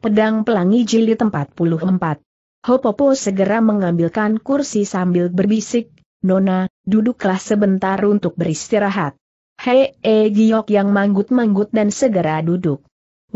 Pedang Pelangi Jilid 44. Hopopo segera mengambilkan kursi sambil berbisik, Nona, duduklah sebentar untuk beristirahat. Hei, Egyok Giok yang manggut-manggut dan segera duduk.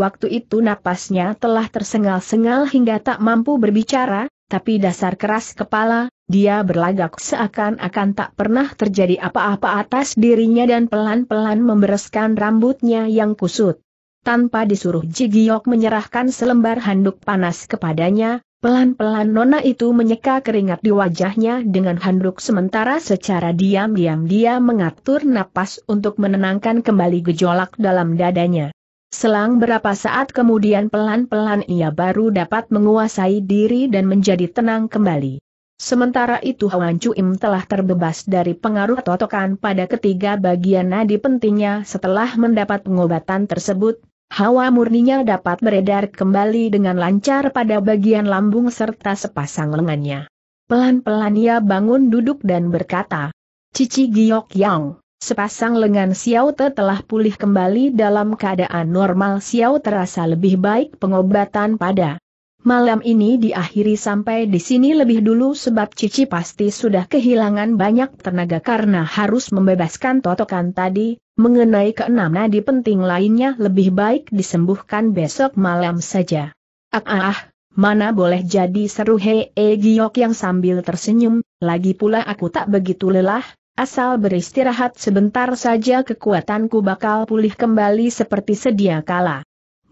Waktu itu napasnya telah tersengal-sengal hingga tak mampu berbicara, tapi dasar keras kepala, dia berlagak seakan-akan tak pernah terjadi apa-apa atas dirinya dan pelan-pelan membereskan rambutnya yang kusut tanpa disuruh Jigiok menyerahkan selembar handuk panas kepadanya, pelan-pelan nona itu menyeka keringat di wajahnya dengan handuk sementara secara diam-diam dia mengatur napas untuk menenangkan kembali gejolak dalam dadanya. Selang berapa saat kemudian pelan-pelan ia baru dapat menguasai diri dan menjadi tenang kembali. Sementara itu Hwan Im telah terbebas dari pengaruh totokan pada ketiga bagian nadi pentingnya setelah mendapat pengobatan tersebut, hawa murninya dapat beredar kembali dengan lancar pada bagian lambung serta sepasang lengannya. Pelan-pelan ia bangun duduk dan berkata, Cici Giok Yang, sepasang lengan Xiao Te telah pulih kembali dalam keadaan normal Xiao terasa lebih baik pengobatan pada Malam ini diakhiri sampai di sini lebih dulu sebab Cici pasti sudah kehilangan banyak tenaga karena harus membebaskan totokan tadi, mengenai keenam nadi penting lainnya lebih baik disembuhkan besok malam saja. Ah ah ah, mana boleh jadi seru hee -e giok yang sambil tersenyum, lagi pula aku tak begitu lelah, Asal beristirahat sebentar saja kekuatanku bakal pulih kembali seperti sedia kala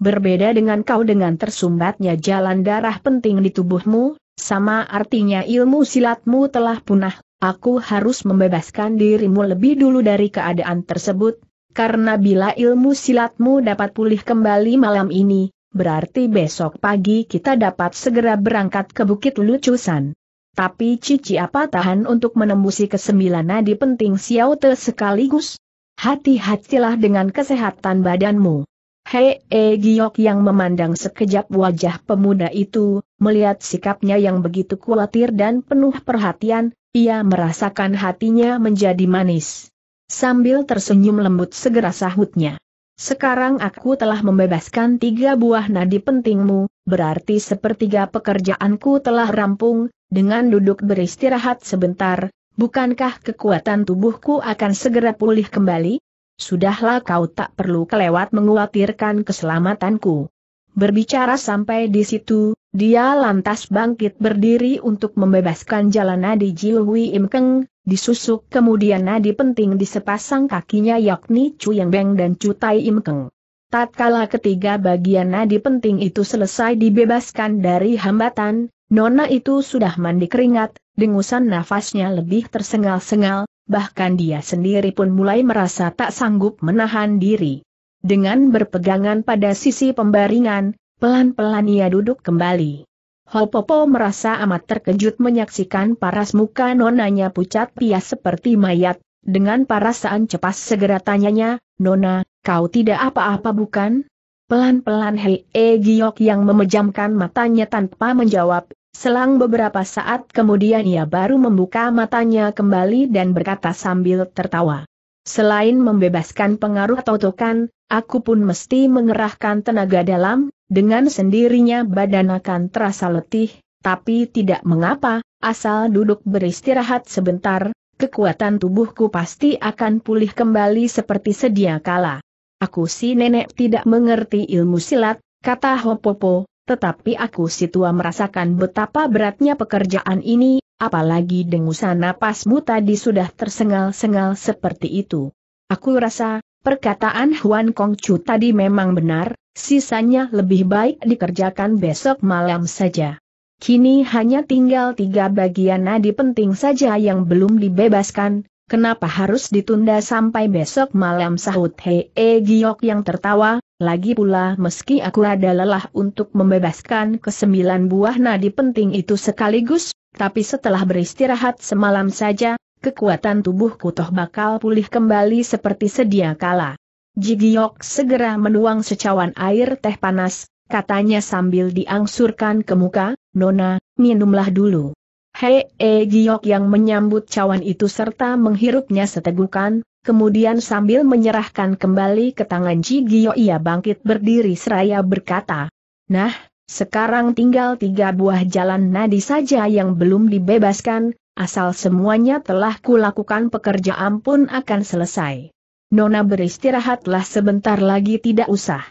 berbeda dengan kau dengan tersumbatnya jalan darah penting di tubuhmu, sama artinya ilmu silatmu telah punah, aku harus membebaskan dirimu lebih dulu dari keadaan tersebut, karena bila ilmu silatmu dapat pulih kembali malam ini, berarti besok pagi kita dapat segera berangkat ke Bukit Lucusan. Tapi Cici apa tahan untuk menembusi kesembilan nadi penting Xiao Te sekaligus? Hati-hatilah dengan kesehatan badanmu. Hei e Giok yang memandang sekejap wajah pemuda itu, melihat sikapnya yang begitu khawatir dan penuh perhatian, ia merasakan hatinya menjadi manis. Sambil tersenyum lembut segera sahutnya. Sekarang aku telah membebaskan tiga buah nadi pentingmu, berarti sepertiga pekerjaanku telah rampung, dengan duduk beristirahat sebentar, bukankah kekuatan tubuhku akan segera pulih kembali? Sudahlah kau tak perlu kelewat menguatirkan keselamatanku. Berbicara sampai di situ, dia lantas bangkit berdiri untuk membebaskan jalan nadi Jilhui Imkeng, disusuk kemudian nadi penting di sepasang kakinya yakni Chu Yang Beng dan Chu Tai Imkeng. Tatkala ketiga bagian nadi penting itu selesai dibebaskan dari hambatan, Nona itu sudah mandi keringat, dengusan nafasnya lebih tersengal-sengal, bahkan dia sendiri pun mulai merasa tak sanggup menahan diri. Dengan berpegangan pada sisi pembaringan, pelan-pelan ia duduk kembali. Hopopo merasa amat terkejut menyaksikan paras muka nonanya pucat pias seperti mayat, dengan perasaan cepat segera tanyanya, Nona, kau tidak apa-apa bukan? Pelan-pelan Hei e Giok yang memejamkan matanya tanpa menjawab, Selang beberapa saat kemudian ia baru membuka matanya kembali dan berkata sambil tertawa. Selain membebaskan pengaruh totokan, aku pun mesti mengerahkan tenaga dalam, dengan sendirinya badan akan terasa letih, tapi tidak mengapa, asal duduk beristirahat sebentar, kekuatan tubuhku pasti akan pulih kembali seperti sedia kala. Aku si nenek tidak mengerti ilmu silat, kata Hopopo, tetapi aku si tua merasakan betapa beratnya pekerjaan ini, apalagi dengusan napasmu tadi sudah tersengal-sengal seperti itu. Aku rasa, perkataan Huan Kong Chu tadi memang benar, sisanya lebih baik dikerjakan besok malam saja. Kini hanya tinggal tiga bagian nadi penting saja yang belum dibebaskan, kenapa harus ditunda sampai besok malam sahut Hei -e Giok yang tertawa, lagi pula meski aku ada lelah untuk membebaskan kesembilan buah nadi penting itu sekaligus, tapi setelah beristirahat semalam saja, kekuatan tubuhku toh bakal pulih kembali seperti sedia kala. Jigiok segera menuang secawan air teh panas, katanya sambil diangsurkan ke muka, Nona, minumlah dulu. Hei, e Giok yang menyambut cawan itu serta menghirupnya setegukan, Kemudian sambil menyerahkan kembali ke tangan Jigio ia bangkit berdiri seraya berkata, Nah, sekarang tinggal tiga buah jalan nadi saja yang belum dibebaskan, asal semuanya telah kulakukan pekerjaan pun akan selesai. Nona beristirahatlah sebentar lagi tidak usah.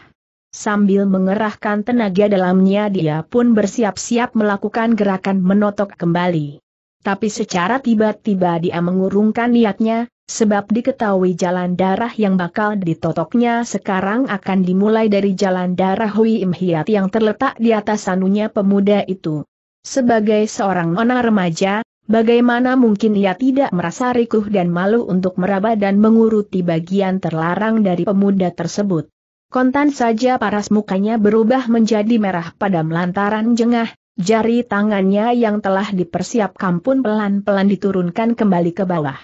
Sambil mengerahkan tenaga dalamnya dia pun bersiap-siap melakukan gerakan menotok kembali. Tapi secara tiba-tiba dia mengurungkan niatnya, sebab diketahui jalan darah yang bakal ditotoknya sekarang akan dimulai dari jalan darah Hui Im yang terletak di atas anunya pemuda itu. Sebagai seorang nona remaja, bagaimana mungkin ia tidak merasa rikuh dan malu untuk meraba dan menguruti bagian terlarang dari pemuda tersebut. Kontan saja paras mukanya berubah menjadi merah pada lantaran jengah, Jari tangannya yang telah dipersiapkan pun pelan-pelan diturunkan kembali ke bawah.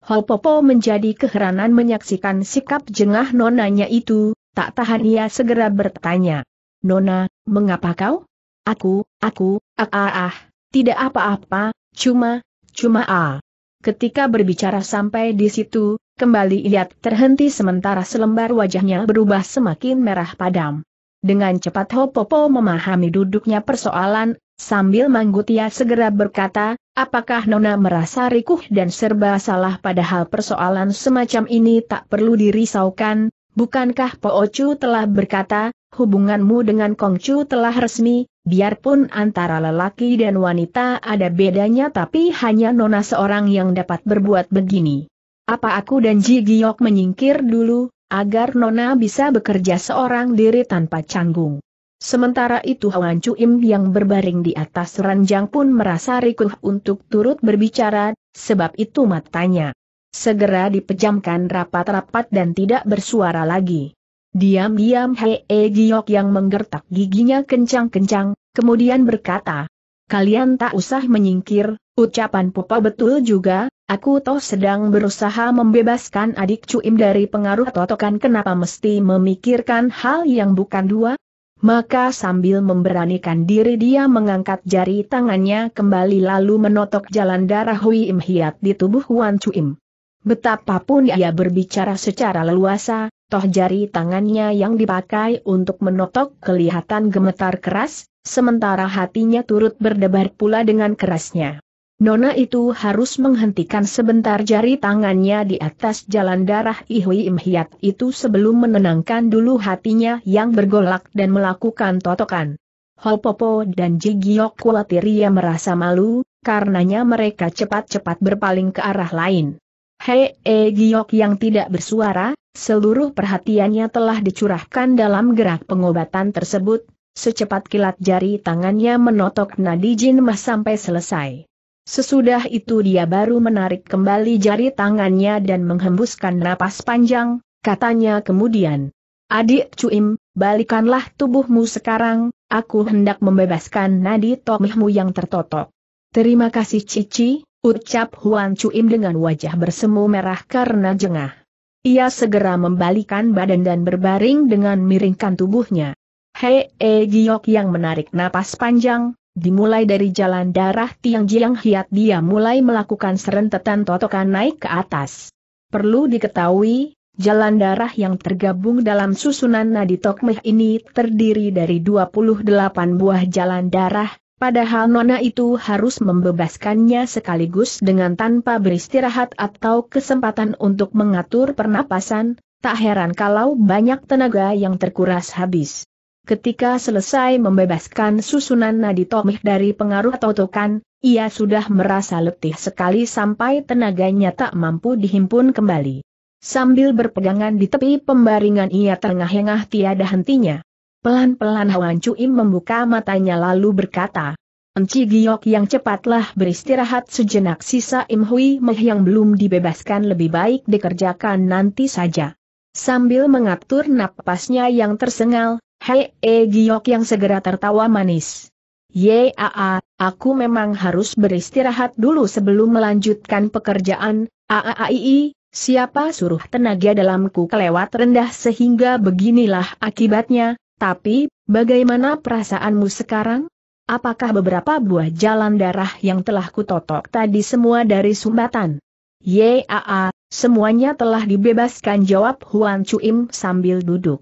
Holpopo menjadi keheranan menyaksikan sikap jengah nonanya itu, tak tahan ia segera bertanya. Nona, mengapa kau? Aku, aku, ah ah ah, tidak apa-apa, cuma, cuma ah. Ketika berbicara sampai di situ, kembali ia terhenti sementara selembar wajahnya berubah semakin merah padam. Dengan cepat Hopopo memahami duduknya persoalan, sambil Manggutia segera berkata, apakah Nona merasa rikuh dan serba salah padahal persoalan semacam ini tak perlu dirisaukan, bukankah Po Ocu telah berkata, hubunganmu dengan Kongcu telah resmi, biarpun antara lelaki dan wanita ada bedanya tapi hanya Nona seorang yang dapat berbuat begini. Apa aku dan Ji Giok menyingkir dulu, agar Nona bisa bekerja seorang diri tanpa canggung. Sementara itu Chu Cuim yang berbaring di atas ranjang pun merasa rikuh untuk turut berbicara, sebab itu matanya segera dipejamkan rapat-rapat dan tidak bersuara lagi. Diam-diam Hei e Giok yang menggertak giginya kencang-kencang, kemudian berkata, Kalian tak usah menyingkir, ucapan Popo betul juga, Aku toh sedang berusaha membebaskan adik Cuim dari pengaruh totokan kenapa mesti memikirkan hal yang bukan dua? Maka sambil memberanikan diri dia mengangkat jari tangannya kembali lalu menotok jalan darah Hui Im Hiat di tubuh Wan Cuim. Betapapun ia berbicara secara leluasa, toh jari tangannya yang dipakai untuk menotok kelihatan gemetar keras, sementara hatinya turut berdebar pula dengan kerasnya. Nona itu harus menghentikan sebentar jari tangannya di atas jalan darah Ihwi Imhiat itu sebelum menenangkan dulu hatinya yang bergolak dan melakukan totokan. Popo dan Ji Jigiok khawatir ia merasa malu, karenanya mereka cepat-cepat berpaling ke arah lain. Hei -e Giok yang tidak bersuara, seluruh perhatiannya telah dicurahkan dalam gerak pengobatan tersebut, secepat kilat jari tangannya menotok nadi Jin Mas sampai selesai. Sesudah itu dia baru menarik kembali jari tangannya dan menghembuskan napas panjang, katanya kemudian. Adik Cuim, balikanlah tubuhmu sekarang, aku hendak membebaskan nadi tomihmu yang tertotok. Terima kasih Cici, ucap Huan Cuim dengan wajah bersemu merah karena jengah. Ia segera membalikan badan dan berbaring dengan miringkan tubuhnya. Hei, e Giok yang menarik napas panjang, Dimulai dari jalan darah Tiang Jiang Hiat dia mulai melakukan serentetan totokan naik ke atas. Perlu diketahui, jalan darah yang tergabung dalam susunan nadi tokmeh ini terdiri dari 28 buah jalan darah, padahal Nona itu harus membebaskannya sekaligus dengan tanpa beristirahat atau kesempatan untuk mengatur pernapasan, tak heran kalau banyak tenaga yang terkuras habis. Ketika selesai membebaskan susunan nadi Tomih dari pengaruh totokan, ia sudah merasa letih sekali sampai tenaganya tak mampu dihimpun kembali. Sambil berpegangan di tepi pembaringan ia terengah-engah tiada hentinya. Pelan-pelan Hwan Cuim membuka matanya lalu berkata, Enci Giok yang cepatlah beristirahat sejenak sisa Im Hui Meh yang belum dibebaskan lebih baik dikerjakan nanti saja. Sambil mengatur napasnya yang tersengal, Hei E eh, Giok yang segera tertawa manis. Yaa, aku memang harus beristirahat dulu sebelum melanjutkan pekerjaan, Aaaii, siapa suruh tenaga dalamku kelewat rendah sehingga beginilah akibatnya, tapi, bagaimana perasaanmu sekarang? Apakah beberapa buah jalan darah yang telah kutotok tadi semua dari sumbatan? Yaa, semuanya telah dibebaskan jawab Huan Chuim sambil duduk.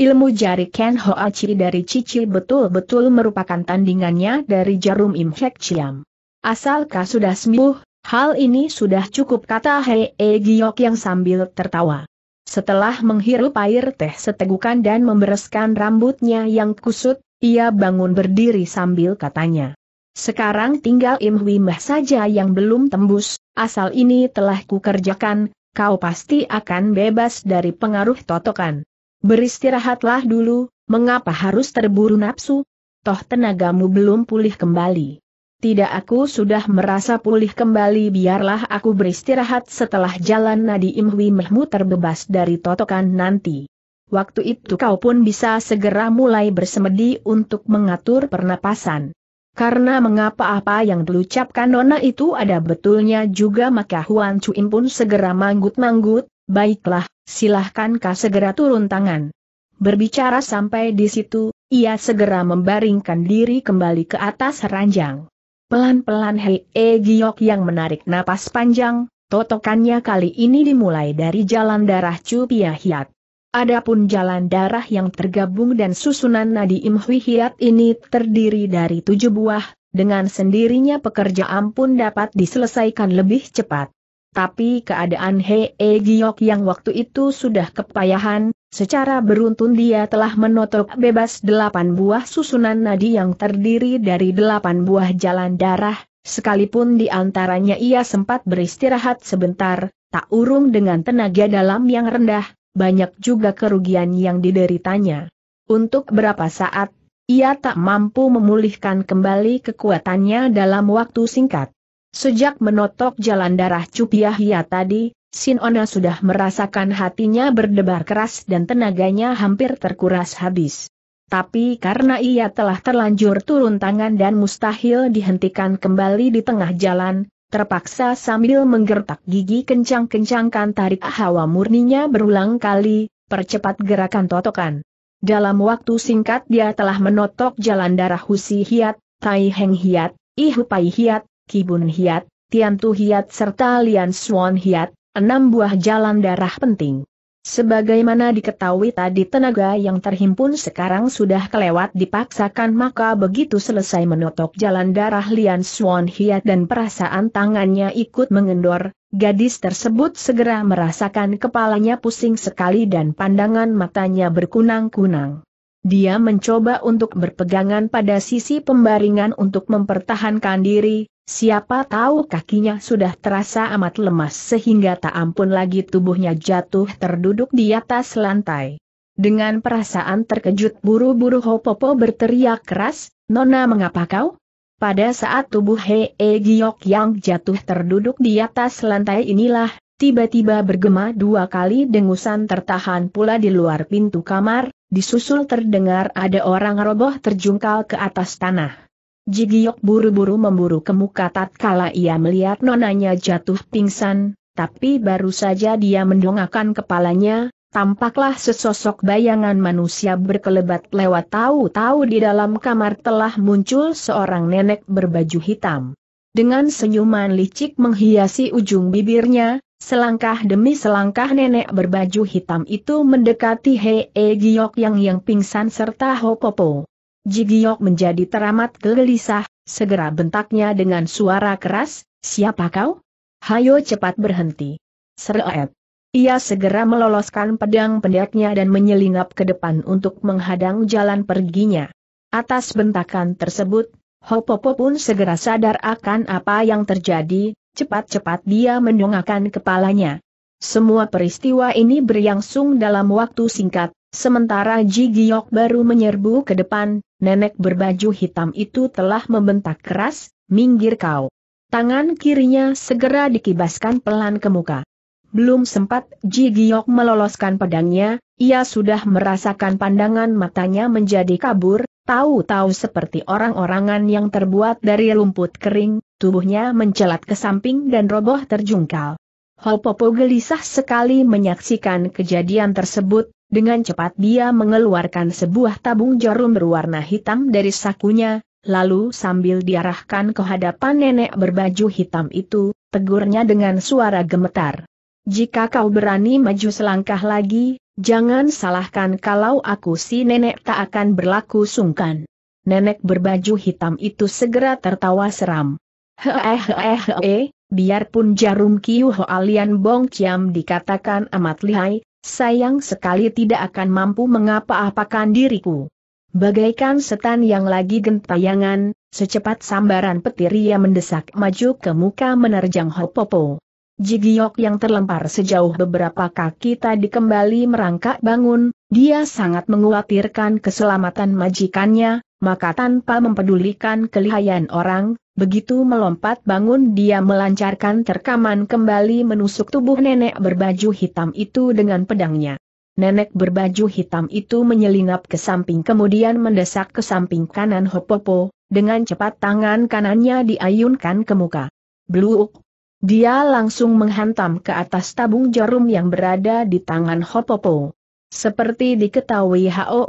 Ilmu jari Ken aci dari Cici betul-betul merupakan tandingannya dari jarum Imhek Chiam. Asalkah sudah sembuh, hal ini sudah cukup kata Hei e Giok yang sambil tertawa. Setelah menghirup air teh setegukan dan membereskan rambutnya yang kusut, ia bangun berdiri sambil katanya. Sekarang tinggal Im Hui mah saja yang belum tembus, asal ini telah kukerjakan, kau pasti akan bebas dari pengaruh totokan. Beristirahatlah dulu, mengapa harus terburu nafsu? Toh tenagamu belum pulih kembali. Tidak aku sudah merasa pulih kembali biarlah aku beristirahat setelah jalan nadi Imhwi mehmu terbebas dari totokan nanti. Waktu itu kau pun bisa segera mulai bersemedi untuk mengatur pernapasan. Karena mengapa apa yang dilucapkan Nona itu ada betulnya juga maka Huan Chuin pun segera manggut-manggut, baiklah, silahkan kau segera turun tangan. Berbicara sampai di situ, ia segera membaringkan diri kembali ke atas ranjang. Pelan-pelan Hei E Giok yang menarik napas panjang, totokannya kali ini dimulai dari jalan darah Cupia Hiat. Adapun jalan darah yang tergabung dan susunan nadi Imhui Hiat ini terdiri dari tujuh buah, dengan sendirinya pekerjaan pun dapat diselesaikan lebih cepat. Tapi keadaan Hei e Giok yang waktu itu sudah kepayahan, secara beruntun dia telah menotok bebas delapan buah susunan nadi yang terdiri dari delapan buah jalan darah, sekalipun di antaranya ia sempat beristirahat sebentar, tak urung dengan tenaga dalam yang rendah, banyak juga kerugian yang dideritanya. Untuk berapa saat, ia tak mampu memulihkan kembali kekuatannya dalam waktu singkat. Sejak menotok jalan darah cupiah Cupiahia tadi, Sinona sudah merasakan hatinya berdebar keras dan tenaganya hampir terkuras habis. Tapi karena ia telah terlanjur turun tangan dan mustahil dihentikan kembali di tengah jalan, terpaksa sambil menggertak gigi kencang-kencangkan tarik hawa murninya berulang kali, percepat gerakan totokan. Dalam waktu singkat dia telah menotok jalan darah Husi Hiat, Tai Heng Hiat, Ihu Pai Hiat, Kibun Hiat, Tiantu Hiat serta Lian Suan Hiat, enam buah jalan darah penting. Sebagaimana diketahui tadi tenaga yang terhimpun sekarang sudah kelewat dipaksakan maka begitu selesai menotok jalan darah Lian Suan Hiat dan perasaan tangannya ikut mengendor, gadis tersebut segera merasakan kepalanya pusing sekali dan pandangan matanya berkunang-kunang. Dia mencoba untuk berpegangan pada sisi pembaringan untuk mempertahankan diri, Siapa tahu kakinya sudah terasa amat lemas sehingga tak ampun lagi tubuhnya jatuh terduduk di atas lantai. Dengan perasaan terkejut buru-buru Hopopo berteriak keras, Nona mengapa kau? Pada saat tubuh E Giok yang jatuh terduduk di atas lantai inilah, tiba-tiba bergema dua kali dengusan tertahan pula di luar pintu kamar, disusul terdengar ada orang roboh terjungkal ke atas tanah. Jigiok buru-buru memburu ke muka tatkala ia melihat nonanya jatuh pingsan, tapi baru saja dia mendongakkan kepalanya, tampaklah sesosok bayangan manusia berkelebat lewat tahu-tahu di dalam kamar telah muncul seorang nenek berbaju hitam. Dengan senyuman licik menghiasi ujung bibirnya, Selangkah demi selangkah nenek berbaju hitam itu mendekati Hee Giok yang yang pingsan serta Hopopo. Jigiok menjadi teramat gelisah, segera bentaknya dengan suara keras, siapa kau? Hayo cepat berhenti. Seret. Ia segera meloloskan pedang pendeknya dan menyelingap ke depan untuk menghadang jalan perginya. Atas bentakan tersebut, Hopopo pun segera sadar akan apa yang terjadi, cepat-cepat dia mendongakkan kepalanya. Semua peristiwa ini berlangsung dalam waktu singkat, Sementara Ji Giok baru menyerbu ke depan, nenek berbaju hitam itu telah membentak keras, minggir kau. Tangan kirinya segera dikibaskan pelan ke muka. Belum sempat Ji Giok meloloskan pedangnya, ia sudah merasakan pandangan matanya menjadi kabur, tahu-tahu seperti orang-orangan yang terbuat dari lumput kering, tubuhnya mencelat ke samping dan roboh terjungkal. Hopopo gelisah sekali menyaksikan kejadian tersebut, dengan cepat dia mengeluarkan sebuah tabung jarum berwarna hitam dari sakunya, lalu sambil diarahkan ke hadapan nenek berbaju hitam itu, tegurnya dengan suara gemetar. Jika kau berani maju selangkah lagi, jangan salahkan kalau aku si nenek tak akan berlaku sungkan. Nenek berbaju hitam itu segera tertawa seram. Hehehe, eh, eh, eh, biarpun jarum Kiu Hoalian Bong Ciam dikatakan amat lihai, Sayang sekali tidak akan mampu mengapa-apakan diriku. Bagaikan setan yang lagi gentayangan, secepat sambaran petir ia mendesak maju ke muka menerjang Hopopo. Jigiok yang terlempar sejauh beberapa kaki tadi kembali merangkak bangun, dia sangat mengkhawatirkan keselamatan majikannya, maka tanpa mempedulikan kelihayan orang, Begitu melompat bangun dia melancarkan terkaman kembali menusuk tubuh nenek berbaju hitam itu dengan pedangnya. Nenek berbaju hitam itu menyelinap ke samping kemudian mendesak ke samping kanan Hopopo, dengan cepat tangan kanannya diayunkan ke muka. Bluuk! Dia langsung menghantam ke atas tabung jarum yang berada di tangan Hopopo. Seperti diketahui Hao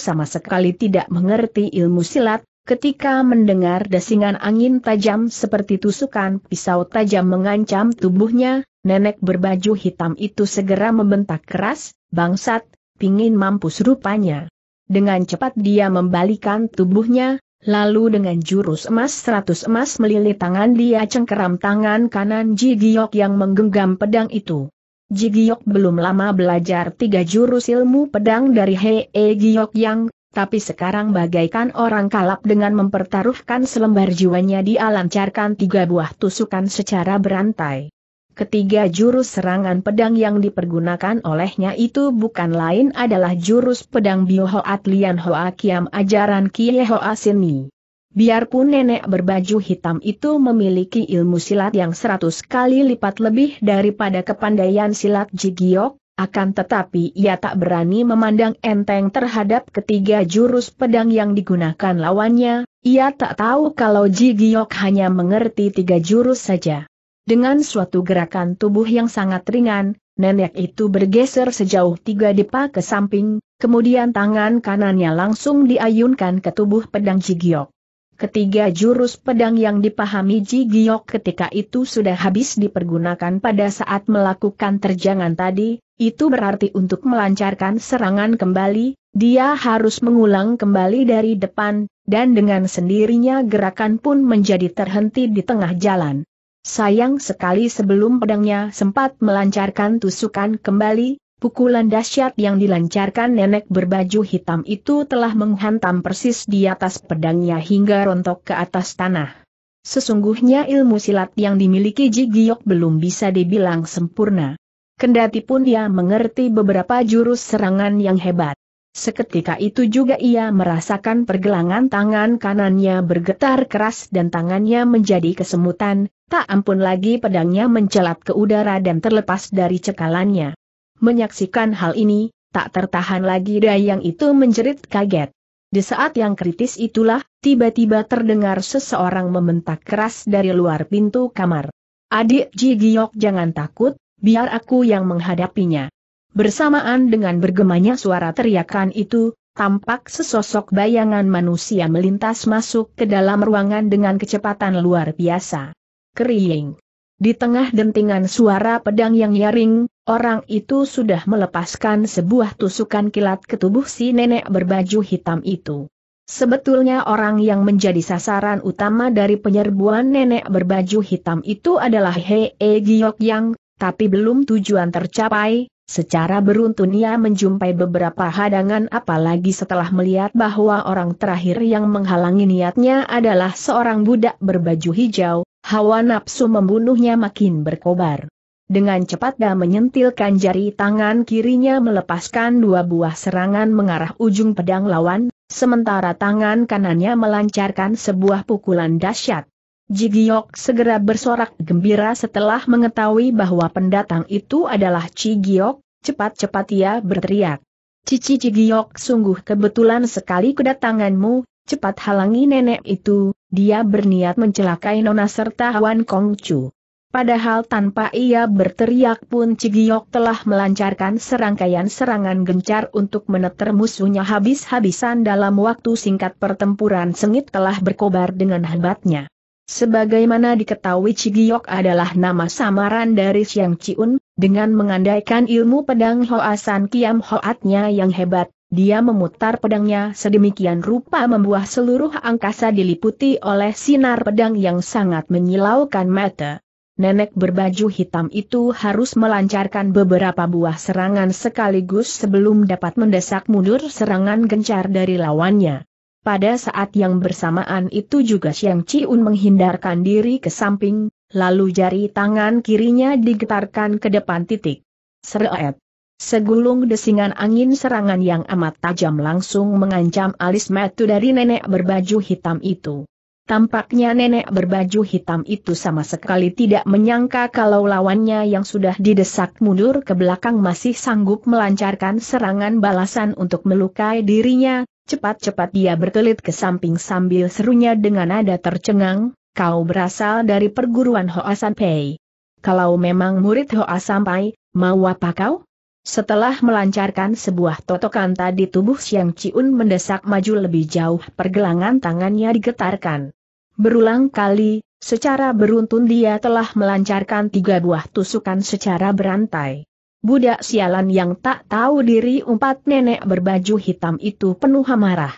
sama sekali tidak mengerti ilmu silat, Ketika mendengar desingan angin tajam seperti tusukan pisau tajam mengancam tubuhnya, nenek berbaju hitam itu segera membentak keras, bangsat, pingin mampus rupanya. Dengan cepat dia membalikan tubuhnya, lalu dengan jurus emas seratus emas melilit tangan dia cengkeram tangan kanan Ji Giok yang menggenggam pedang itu. Ji Giok belum lama belajar tiga jurus ilmu pedang dari Hei e Giok yang tapi sekarang bagaikan orang kalap dengan mempertaruhkan selembar jiwanya dia lancarkan tiga buah tusukan secara berantai. Ketiga jurus serangan pedang yang dipergunakan olehnya itu bukan lain adalah jurus pedang Biohoat Lian Hoa Kiam ajaran Kie Hoa Sini. Biarpun nenek berbaju hitam itu memiliki ilmu silat yang seratus kali lipat lebih daripada kepandaian silat Jigiok, akan tetapi ia tak berani memandang enteng terhadap ketiga jurus pedang yang digunakan lawannya, ia tak tahu kalau Ji Giok hanya mengerti tiga jurus saja. Dengan suatu gerakan tubuh yang sangat ringan, nenek itu bergeser sejauh tiga depa ke samping, kemudian tangan kanannya langsung diayunkan ke tubuh pedang Ji Giok. Ketiga jurus pedang yang dipahami Ji Giok ketika itu sudah habis dipergunakan pada saat melakukan terjangan tadi, itu berarti untuk melancarkan serangan kembali, dia harus mengulang kembali dari depan, dan dengan sendirinya gerakan pun menjadi terhenti di tengah jalan. Sayang sekali sebelum pedangnya sempat melancarkan tusukan kembali, Pukulan dahsyat yang dilancarkan nenek berbaju hitam itu telah menghantam persis di atas pedangnya hingga rontok ke atas tanah. Sesungguhnya ilmu silat yang dimiliki Ji Giok belum bisa dibilang sempurna. Kendati pun dia mengerti beberapa jurus serangan yang hebat. Seketika itu juga ia merasakan pergelangan tangan kanannya bergetar keras dan tangannya menjadi kesemutan, tak ampun lagi pedangnya mencelat ke udara dan terlepas dari cekalannya. Menyaksikan hal ini, tak tertahan lagi Dayang itu menjerit kaget. Di saat yang kritis itulah, tiba-tiba terdengar seseorang membentak keras dari luar pintu kamar. Adik Ji Giok jangan takut, biar aku yang menghadapinya. Bersamaan dengan bergemanya suara teriakan itu, tampak sesosok bayangan manusia melintas masuk ke dalam ruangan dengan kecepatan luar biasa. Kering. Di tengah dentingan suara pedang yang nyaring, orang itu sudah melepaskan sebuah tusukan kilat ke tubuh si nenek berbaju hitam itu. Sebetulnya orang yang menjadi sasaran utama dari penyerbuan nenek berbaju hitam itu adalah Hee Giok Yang, tapi belum tujuan tercapai, Secara beruntun ia menjumpai beberapa hadangan apalagi setelah melihat bahwa orang terakhir yang menghalangi niatnya adalah seorang budak berbaju hijau, hawa nafsu membunuhnya makin berkobar. Dengan cepat dia menyentilkan jari tangan kirinya melepaskan dua buah serangan mengarah ujung pedang lawan, sementara tangan kanannya melancarkan sebuah pukulan dahsyat. Jigiok segera bersorak gembira setelah mengetahui bahwa pendatang itu adalah Cigiok, cepat-cepat ia berteriak. Cici Cigiok sungguh kebetulan sekali kedatanganmu, cepat halangi nenek itu, dia berniat mencelakai Nona serta Wan Kongcu. Padahal tanpa ia berteriak pun Cigiok telah melancarkan serangkaian serangan gencar untuk meneter musuhnya habis-habisan dalam waktu singkat pertempuran sengit telah berkobar dengan hebatnya. Sebagaimana diketahui Cigiok adalah nama samaran dari Siang Ciun, dengan mengandaikan ilmu pedang Hoasan Kiam Hoatnya yang hebat, dia memutar pedangnya sedemikian rupa membuah seluruh angkasa diliputi oleh sinar pedang yang sangat menyilaukan mata. Nenek berbaju hitam itu harus melancarkan beberapa buah serangan sekaligus sebelum dapat mendesak mundur serangan gencar dari lawannya. Pada saat yang bersamaan itu juga Xiang Chiun menghindarkan diri ke samping, lalu jari tangan kirinya digetarkan ke depan titik. Seret. Segulung desingan angin serangan yang amat tajam langsung mengancam alis metu dari nenek berbaju hitam itu. Tampaknya nenek berbaju hitam itu sama sekali tidak menyangka kalau lawannya yang sudah didesak mundur ke belakang masih sanggup melancarkan serangan balasan untuk melukai dirinya, Cepat-cepat dia berkelit ke samping sambil serunya dengan nada tercengang, kau berasal dari perguruan Hoa Pei. Kalau memang murid Hoa Sampai, mau apa kau? Setelah melancarkan sebuah totokan tadi tubuh Siang Ciun mendesak maju lebih jauh pergelangan tangannya digetarkan. Berulang kali, secara beruntun dia telah melancarkan tiga buah tusukan secara berantai. Budak sialan yang tak tahu diri empat nenek berbaju hitam itu penuh amarah.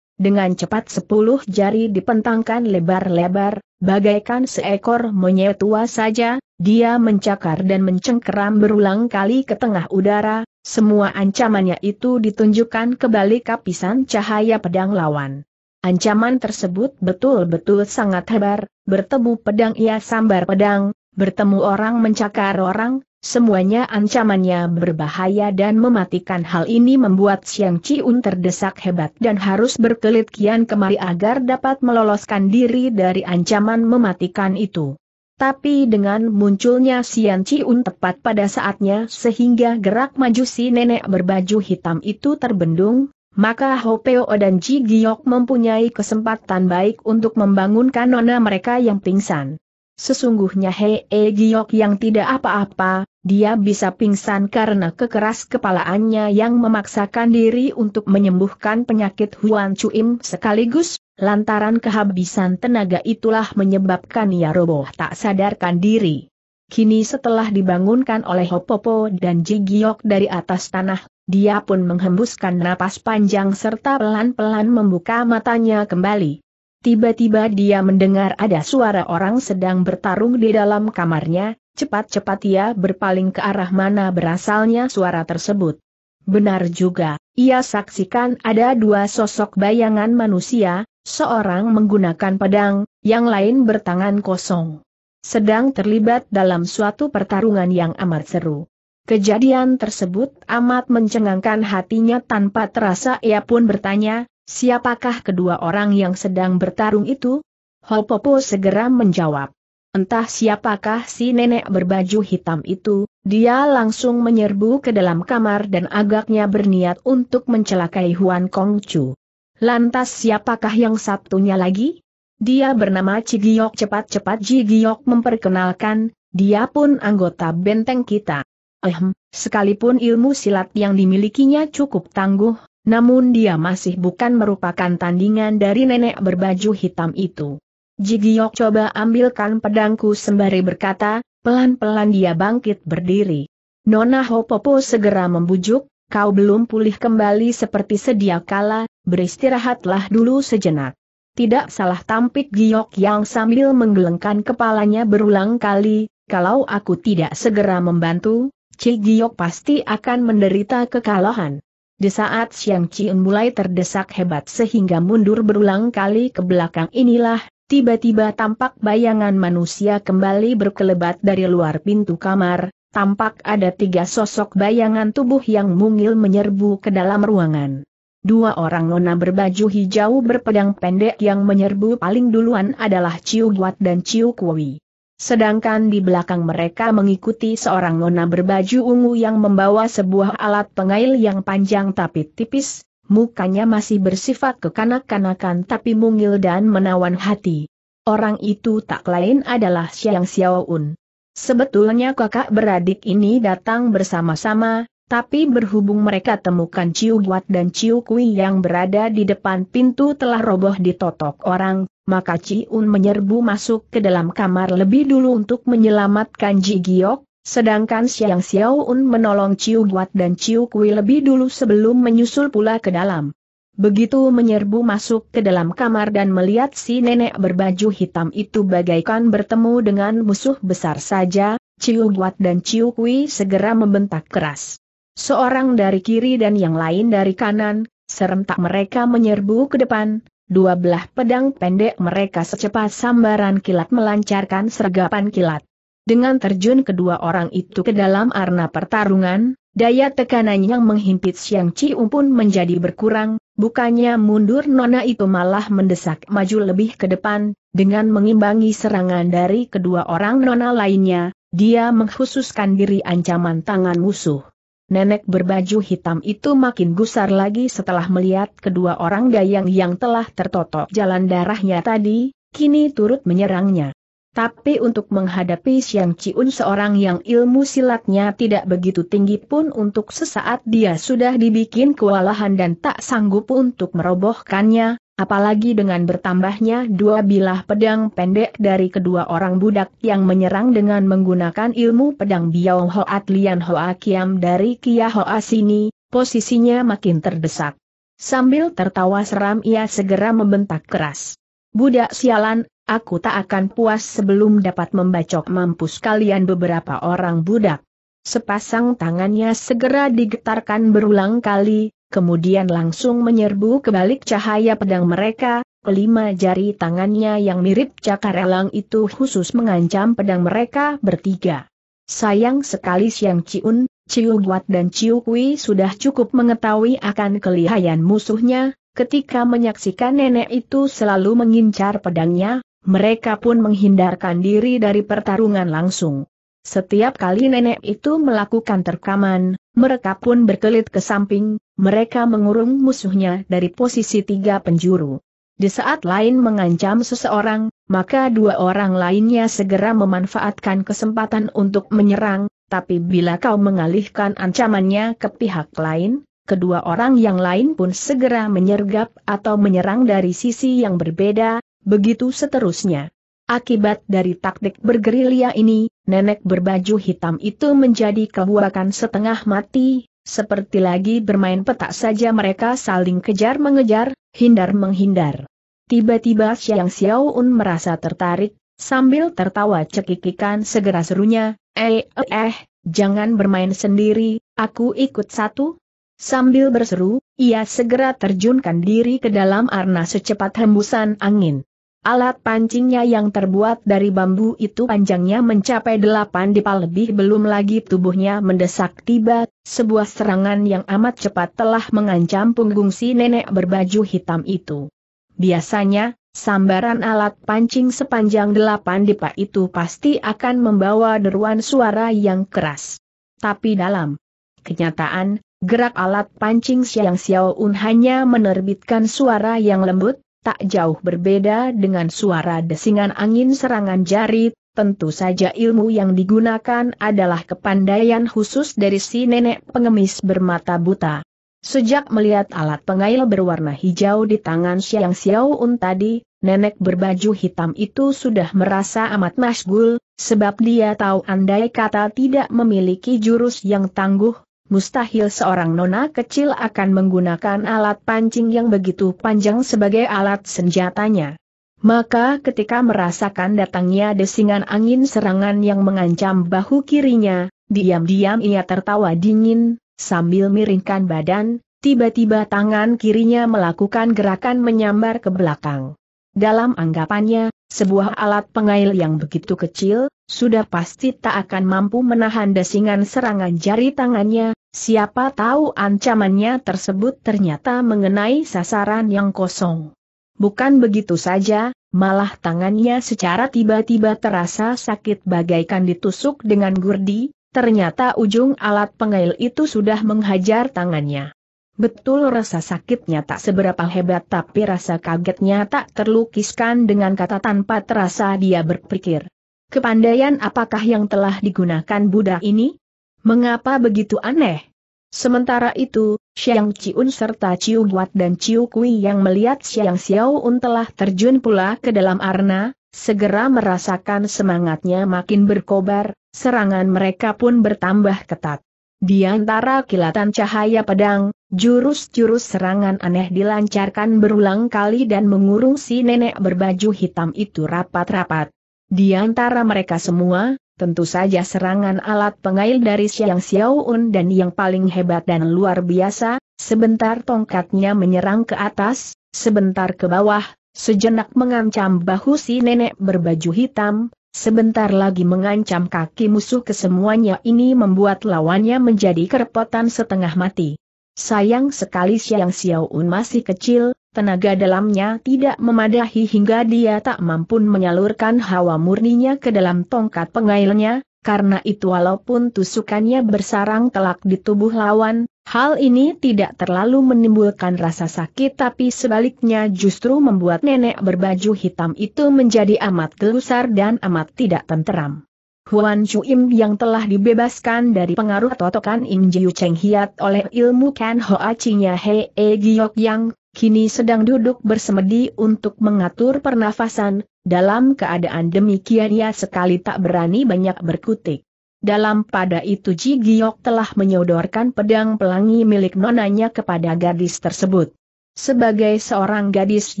Dengan cepat sepuluh jari dipentangkan lebar-lebar, bagaikan seekor monyet tua saja, dia mencakar dan mencengkeram berulang kali ke tengah udara, semua ancamannya itu ditunjukkan ke balik kapisan cahaya pedang lawan. Ancaman tersebut betul-betul sangat hebar, bertemu pedang ia sambar pedang, bertemu orang mencakar orang, Semuanya ancamannya berbahaya dan mematikan hal ini membuat Siang Chiun terdesak hebat dan harus berkelit kian kemari agar dapat meloloskan diri dari ancaman mematikan itu. Tapi dengan munculnya Siang Chiun tepat pada saatnya sehingga gerak maju si nenek berbaju hitam itu terbendung, maka Hopeo dan Ji Giok mempunyai kesempatan baik untuk membangunkan nona mereka yang pingsan. Sesungguhnya Hei e Giok yang tidak apa-apa, dia bisa pingsan karena kekeras kepalaannya yang memaksakan diri untuk menyembuhkan penyakit Huan Chuim sekaligus, lantaran kehabisan tenaga itulah menyebabkan ia roboh tak sadarkan diri. Kini setelah dibangunkan oleh Hopopo dan Jigiok dari atas tanah, dia pun menghembuskan napas panjang serta pelan-pelan membuka matanya kembali. Tiba-tiba dia mendengar ada suara orang sedang bertarung di dalam kamarnya, Cepat-cepat ia berpaling ke arah mana berasalnya suara tersebut. Benar juga, ia saksikan ada dua sosok bayangan manusia, seorang menggunakan pedang, yang lain bertangan kosong. Sedang terlibat dalam suatu pertarungan yang amat seru. Kejadian tersebut amat mencengangkan hatinya tanpa terasa ia pun bertanya, siapakah kedua orang yang sedang bertarung itu? Hopopo segera menjawab. Entah siapakah si nenek berbaju hitam itu, dia langsung menyerbu ke dalam kamar dan agaknya berniat untuk mencelakai Huan Kong Chu. Lantas siapakah yang satunya lagi? Dia bernama Cigiok cepat-cepat Cigiok memperkenalkan, dia pun anggota benteng kita. Ehem, sekalipun ilmu silat yang dimilikinya cukup tangguh, namun dia masih bukan merupakan tandingan dari nenek berbaju hitam itu. Jigiok coba ambilkan pedangku sembari berkata, pelan-pelan dia bangkit berdiri. Nona Hopopo segera membujuk, kau belum pulih kembali seperti sedia kala, beristirahatlah dulu sejenak. Tidak salah tampik Giok yang sambil menggelengkan kepalanya berulang kali, kalau aku tidak segera membantu, Ci Giok pasti akan menderita kekalahan. Di saat Siang Qian mulai terdesak hebat sehingga mundur berulang kali ke belakang inilah Tiba-tiba tampak bayangan manusia kembali berkelebat dari luar pintu kamar, tampak ada tiga sosok bayangan tubuh yang mungil menyerbu ke dalam ruangan. Dua orang nona berbaju hijau berpedang pendek yang menyerbu paling duluan adalah Ciu Guat dan Ciu Kuwi. Sedangkan di belakang mereka mengikuti seorang nona berbaju ungu yang membawa sebuah alat pengail yang panjang tapi tipis, mukanya masih bersifat kekanak-kanakan tapi mungil dan menawan hati. Orang itu tak lain adalah Xiang Xiaoun. Sebetulnya kakak beradik ini datang bersama-sama, tapi berhubung mereka temukan Ciu Guat dan Ciu Kui yang berada di depan pintu telah roboh ditotok orang, maka Ciun menyerbu masuk ke dalam kamar lebih dulu untuk menyelamatkan Ji Giok, Sedangkan Xiang Xiaoun menolong Ciu Guat dan Ciu Kui lebih dulu sebelum menyusul pula ke dalam. Begitu menyerbu masuk ke dalam kamar dan melihat si nenek berbaju hitam itu bagaikan bertemu dengan musuh besar saja, Ciu Guat dan Ciu Kui segera membentak keras. Seorang dari kiri dan yang lain dari kanan, serentak mereka menyerbu ke depan, dua belah pedang pendek mereka secepat sambaran kilat melancarkan sergapan kilat. Dengan terjun kedua orang itu ke dalam arena pertarungan, daya tekanan yang menghimpit Xiang Ciu pun menjadi berkurang, bukannya mundur nona itu malah mendesak maju lebih ke depan, dengan mengimbangi serangan dari kedua orang nona lainnya, dia mengkhususkan diri ancaman tangan musuh. Nenek berbaju hitam itu makin gusar lagi setelah melihat kedua orang dayang yang telah tertotok jalan darahnya tadi, kini turut menyerangnya. Tapi untuk menghadapi Xiang Ciun seorang yang ilmu silatnya tidak begitu tinggi pun untuk sesaat dia sudah dibikin kewalahan dan tak sanggup untuk merobohkannya, apalagi dengan bertambahnya dua bilah pedang pendek dari kedua orang budak yang menyerang dengan menggunakan ilmu pedang Biao Hoat Lian Hoa Kiam dari Kia Hoa Sini, posisinya makin terdesak. Sambil tertawa seram ia segera membentak keras. Budak sialan, aku tak akan puas sebelum dapat membacok mampus kalian beberapa orang budak. Sepasang tangannya segera digetarkan berulang kali, kemudian langsung menyerbu kebalik cahaya pedang mereka, kelima jari tangannya yang mirip cakar elang itu khusus mengancam pedang mereka bertiga. Sayang sekali Siang Ciun, Ciu Guat dan Ciu Kui sudah cukup mengetahui akan kelihayan musuhnya, ketika menyaksikan nenek itu selalu mengincar pedangnya, mereka pun menghindarkan diri dari pertarungan langsung. Setiap kali nenek itu melakukan terkaman, mereka pun berkelit ke samping, mereka mengurung musuhnya dari posisi tiga penjuru. Di saat lain mengancam seseorang, maka dua orang lainnya segera memanfaatkan kesempatan untuk menyerang, tapi bila kau mengalihkan ancamannya ke pihak lain, kedua orang yang lain pun segera menyergap atau menyerang dari sisi yang berbeda, Begitu seterusnya. Akibat dari taktik bergerilya ini, nenek berbaju hitam itu menjadi kebuakan setengah mati, seperti lagi bermain petak saja mereka saling kejar-mengejar, hindar-menghindar. Tiba-tiba Xiao Xiaoun merasa tertarik, sambil tertawa cekikikan segera serunya, eh eh, eh jangan bermain sendiri, aku ikut satu. Sambil berseru, ia segera terjunkan diri ke dalam arna secepat hembusan angin. Alat pancingnya yang terbuat dari bambu itu panjangnya mencapai delapan dipa lebih belum lagi tubuhnya mendesak tiba, sebuah serangan yang amat cepat telah mengancam punggung si nenek berbaju hitam itu. Biasanya, sambaran alat pancing sepanjang delapan dipa itu pasti akan membawa deruan suara yang keras. Tapi dalam kenyataan, gerak alat pancing siang Xiao Un hanya menerbitkan suara yang lembut, tak jauh berbeda dengan suara desingan angin serangan jari, tentu saja ilmu yang digunakan adalah kepandaian khusus dari si nenek pengemis bermata buta. Sejak melihat alat pengail berwarna hijau di tangan Xiang Xiaoun tadi, nenek berbaju hitam itu sudah merasa amat masgul, sebab dia tahu andai kata tidak memiliki jurus yang tangguh, mustahil seorang nona kecil akan menggunakan alat pancing yang begitu panjang sebagai alat senjatanya. Maka ketika merasakan datangnya desingan angin serangan yang mengancam bahu kirinya, diam-diam ia tertawa dingin, sambil miringkan badan, tiba-tiba tangan kirinya melakukan gerakan menyambar ke belakang. Dalam anggapannya, sebuah alat pengail yang begitu kecil, sudah pasti tak akan mampu menahan desingan serangan jari tangannya, Siapa tahu ancamannya tersebut ternyata mengenai sasaran yang kosong. Bukan begitu saja, malah tangannya secara tiba-tiba terasa sakit bagaikan ditusuk dengan gurdi, ternyata ujung alat pengail itu sudah menghajar tangannya. Betul rasa sakitnya tak seberapa hebat tapi rasa kagetnya tak terlukiskan dengan kata tanpa terasa dia berpikir. Kepandaian apakah yang telah digunakan budak ini? Mengapa begitu aneh? Sementara itu, Xiang Qiun serta Ciu Huat dan Ciu Kui yang melihat Xiang Xiaoun telah terjun pula ke dalam arena, segera merasakan semangatnya makin berkobar, serangan mereka pun bertambah ketat. Di antara kilatan cahaya pedang, jurus-jurus serangan aneh dilancarkan berulang kali dan mengurung si nenek berbaju hitam itu rapat-rapat. Di antara mereka semua, tentu saja serangan alat pengail dari Siang Xiaoun dan yang paling hebat dan luar biasa, sebentar tongkatnya menyerang ke atas, sebentar ke bawah, sejenak mengancam bahu si nenek berbaju hitam, sebentar lagi mengancam kaki musuh kesemuanya ini membuat lawannya menjadi kerepotan setengah mati. Sayang sekali Siang Xiaoun masih kecil, tenaga dalamnya tidak memadahi hingga dia tak mampu menyalurkan hawa murninya ke dalam tongkat pengailnya, karena itu walaupun tusukannya bersarang telak di tubuh lawan, hal ini tidak terlalu menimbulkan rasa sakit tapi sebaliknya justru membuat nenek berbaju hitam itu menjadi amat gelusar dan amat tidak tenteram. Huan Chu Im yang telah dibebaskan dari pengaruh totokan Im Jiu Cheng Hiat oleh ilmu Kan Hoa Chinya Hei e Giok Yang, kini sedang duduk bersemedi untuk mengatur pernafasan, dalam keadaan demikian ia sekali tak berani banyak berkutik. Dalam pada itu Ji Giok telah menyodorkan pedang pelangi milik nonanya kepada gadis tersebut. Sebagai seorang gadis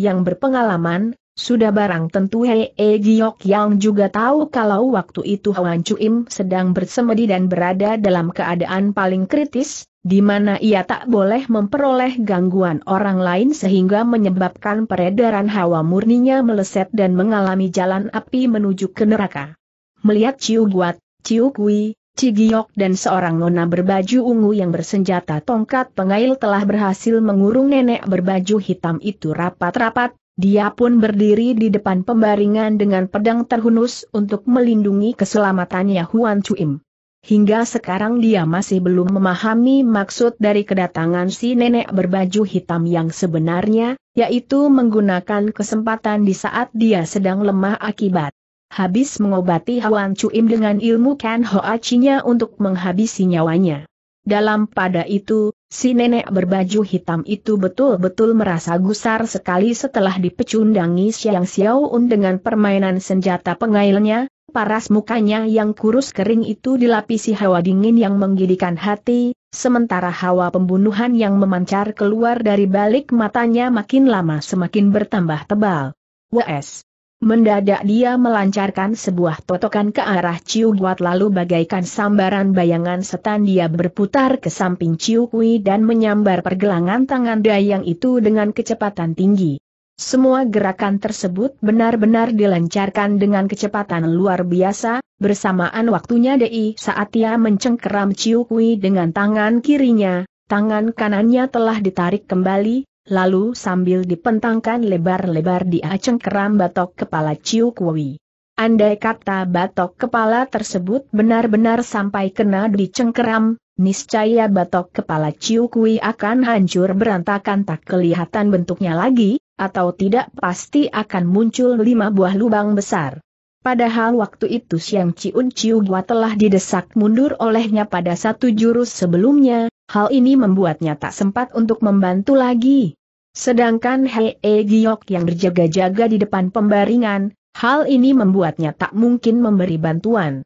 yang berpengalaman, sudah barang tentu Hei e Giok yang juga tahu kalau waktu itu Hwan Chuim sedang bersemedi dan berada dalam keadaan paling kritis, di mana ia tak boleh memperoleh gangguan orang lain sehingga menyebabkan peredaran hawa murninya meleset dan mengalami jalan api menuju ke neraka. Melihat Ciu Guat, Ciu Kui, Cigiyok dan seorang nona berbaju ungu yang bersenjata tongkat pengail telah berhasil mengurung nenek berbaju hitam itu rapat-rapat, dia pun berdiri di depan pembaringan dengan pedang terhunus untuk melindungi keselamatannya Huan Chuim. Hingga sekarang dia masih belum memahami maksud dari kedatangan si nenek berbaju hitam yang sebenarnya, yaitu menggunakan kesempatan di saat dia sedang lemah akibat habis mengobati Hwan Cuim dengan ilmu Kan Hoacinya untuk menghabisi nyawanya. Dalam pada itu, si nenek berbaju hitam itu betul-betul merasa gusar sekali setelah dipecundangi Xiang Xiaoun dengan permainan senjata pengailnya, Paras mukanya yang kurus kering itu dilapisi hawa dingin yang menggidikan hati, sementara hawa pembunuhan yang memancar keluar dari balik matanya makin lama semakin bertambah tebal. WS. Mendadak dia melancarkan sebuah totokan ke arah Ciu Guat lalu bagaikan sambaran bayangan setan dia berputar ke samping Ciu Kui dan menyambar pergelangan tangan Dayang itu dengan kecepatan tinggi. Semua gerakan tersebut benar-benar dilancarkan dengan kecepatan luar biasa, bersamaan waktunya Dei saat ia mencengkeram Ciu Kui dengan tangan kirinya, tangan kanannya telah ditarik kembali, lalu sambil dipentangkan lebar-lebar dia cengkeram batok kepala Ciu Kui. Andai kata batok kepala tersebut benar-benar sampai kena dicengkeram, niscaya batok kepala Ciu Kui akan hancur berantakan tak kelihatan bentuknya lagi, atau tidak pasti akan muncul lima buah lubang besar. Padahal waktu itu Siang Ciun ciu gua telah didesak mundur olehnya pada satu jurus sebelumnya, hal ini membuatnya tak sempat untuk membantu lagi. Sedangkan Hei e Giok yang berjaga-jaga di depan pembaringan, hal ini membuatnya tak mungkin memberi bantuan.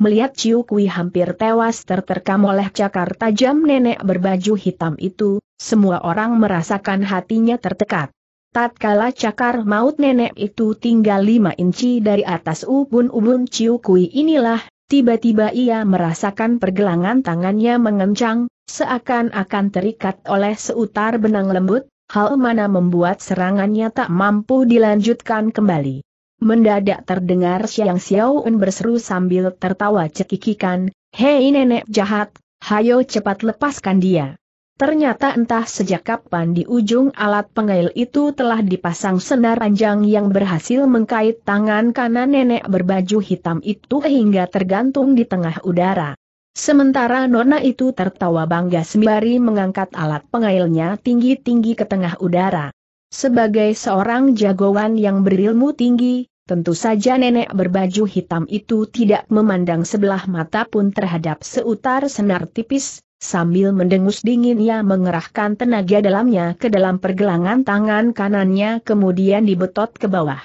Melihat Ciu Kui hampir tewas terterkam oleh cakar tajam nenek berbaju hitam itu, semua orang merasakan hatinya tertekat. Tatkala cakar maut nenek itu tinggal lima inci dari atas ubun-ubun Ciu Kui inilah, tiba-tiba ia merasakan pergelangan tangannya mengencang, seakan-akan terikat oleh seutar benang lembut, hal mana membuat serangannya tak mampu dilanjutkan kembali. Mendadak terdengar Xiao Xiaoun berseru sambil tertawa cekikikan, Hei nenek jahat, hayo cepat lepaskan dia. Ternyata entah sejak kapan di ujung alat pengail itu telah dipasang senar panjang yang berhasil mengkait tangan kanan nenek berbaju hitam itu hingga tergantung di tengah udara. Sementara nona itu tertawa bangga sembari mengangkat alat pengailnya tinggi-tinggi ke tengah udara. Sebagai seorang jagoan yang berilmu tinggi, tentu saja nenek berbaju hitam itu tidak memandang sebelah mata pun terhadap seutar senar tipis, Sambil mendengus dingin ia mengerahkan tenaga dalamnya ke dalam pergelangan tangan kanannya kemudian dibetot ke bawah.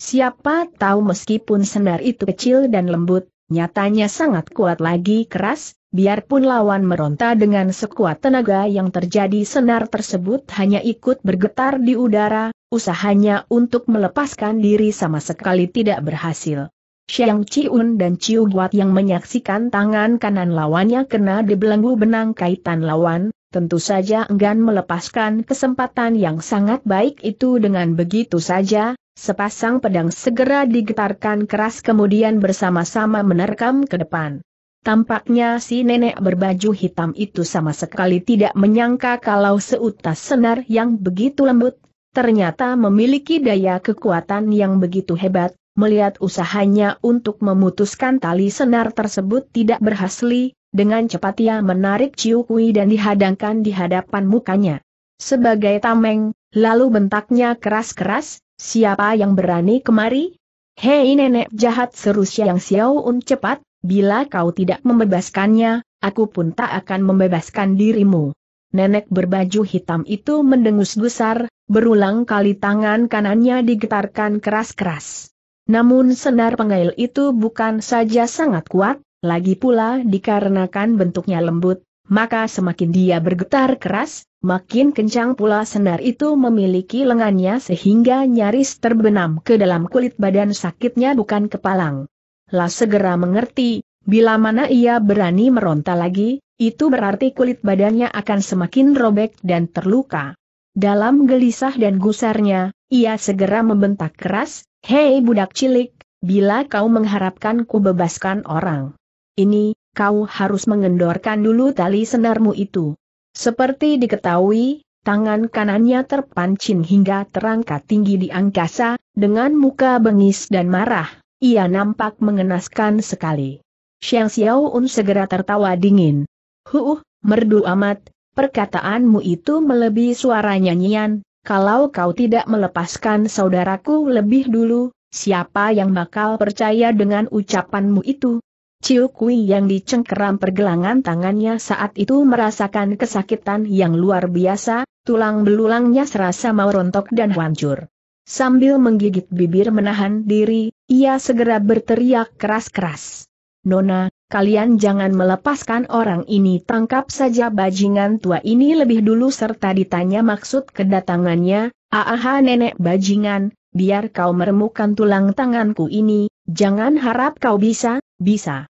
Siapa tahu meskipun senar itu kecil dan lembut, nyatanya sangat kuat lagi keras, biarpun lawan meronta dengan sekuat tenaga yang terjadi senar tersebut hanya ikut bergetar di udara, usahanya untuk melepaskan diri sama sekali tidak berhasil. Xiang Chiun dan Chiu Guat yang menyaksikan tangan kanan lawannya kena dibelenggu benang kaitan lawan, tentu saja enggan melepaskan kesempatan yang sangat baik itu dengan begitu saja, sepasang pedang segera digetarkan keras kemudian bersama-sama menerkam ke depan. Tampaknya si nenek berbaju hitam itu sama sekali tidak menyangka kalau seutas senar yang begitu lembut, ternyata memiliki daya kekuatan yang begitu hebat, Melihat usahanya untuk memutuskan tali senar tersebut tidak berhasil, dengan cepat ia menarik Ciu Kui dan dihadangkan di hadapan mukanya. Sebagai tameng, lalu bentaknya keras-keras, siapa yang berani kemari? Hei nenek jahat seru Yang Xiao Un cepat, bila kau tidak membebaskannya, aku pun tak akan membebaskan dirimu. Nenek berbaju hitam itu mendengus gusar, berulang kali tangan kanannya digetarkan keras-keras. Namun senar pengail itu bukan saja sangat kuat, lagi pula dikarenakan bentuknya lembut, maka semakin dia bergetar keras, makin kencang pula senar itu memiliki lengannya sehingga nyaris terbenam ke dalam kulit badan sakitnya bukan kepalang. Lah segera mengerti, bila mana ia berani meronta lagi, itu berarti kulit badannya akan semakin robek dan terluka. Dalam gelisah dan gusarnya, ia segera membentak keras, Hei budak cilik, bila kau mengharapkan ku bebaskan orang. Ini, kau harus mengendorkan dulu tali senarmu itu. Seperti diketahui, tangan kanannya terpancing hingga terangkat tinggi di angkasa, dengan muka bengis dan marah, ia nampak mengenaskan sekali. Xiao un segera tertawa dingin. Huh, merdu amat, Perkataanmu itu melebihi suara nyanyian, kalau kau tidak melepaskan saudaraku lebih dulu, siapa yang bakal percaya dengan ucapanmu itu? Ciu Kui yang dicengkeram pergelangan tangannya saat itu merasakan kesakitan yang luar biasa, tulang belulangnya serasa mau rontok dan hancur. Sambil menggigit bibir menahan diri, ia segera berteriak keras-keras. Nona, kalian jangan melepaskan orang ini tangkap saja bajingan tua ini lebih dulu serta ditanya maksud kedatangannya, aha nenek bajingan, biar kau meremukan tulang tanganku ini, jangan harap kau bisa, bisa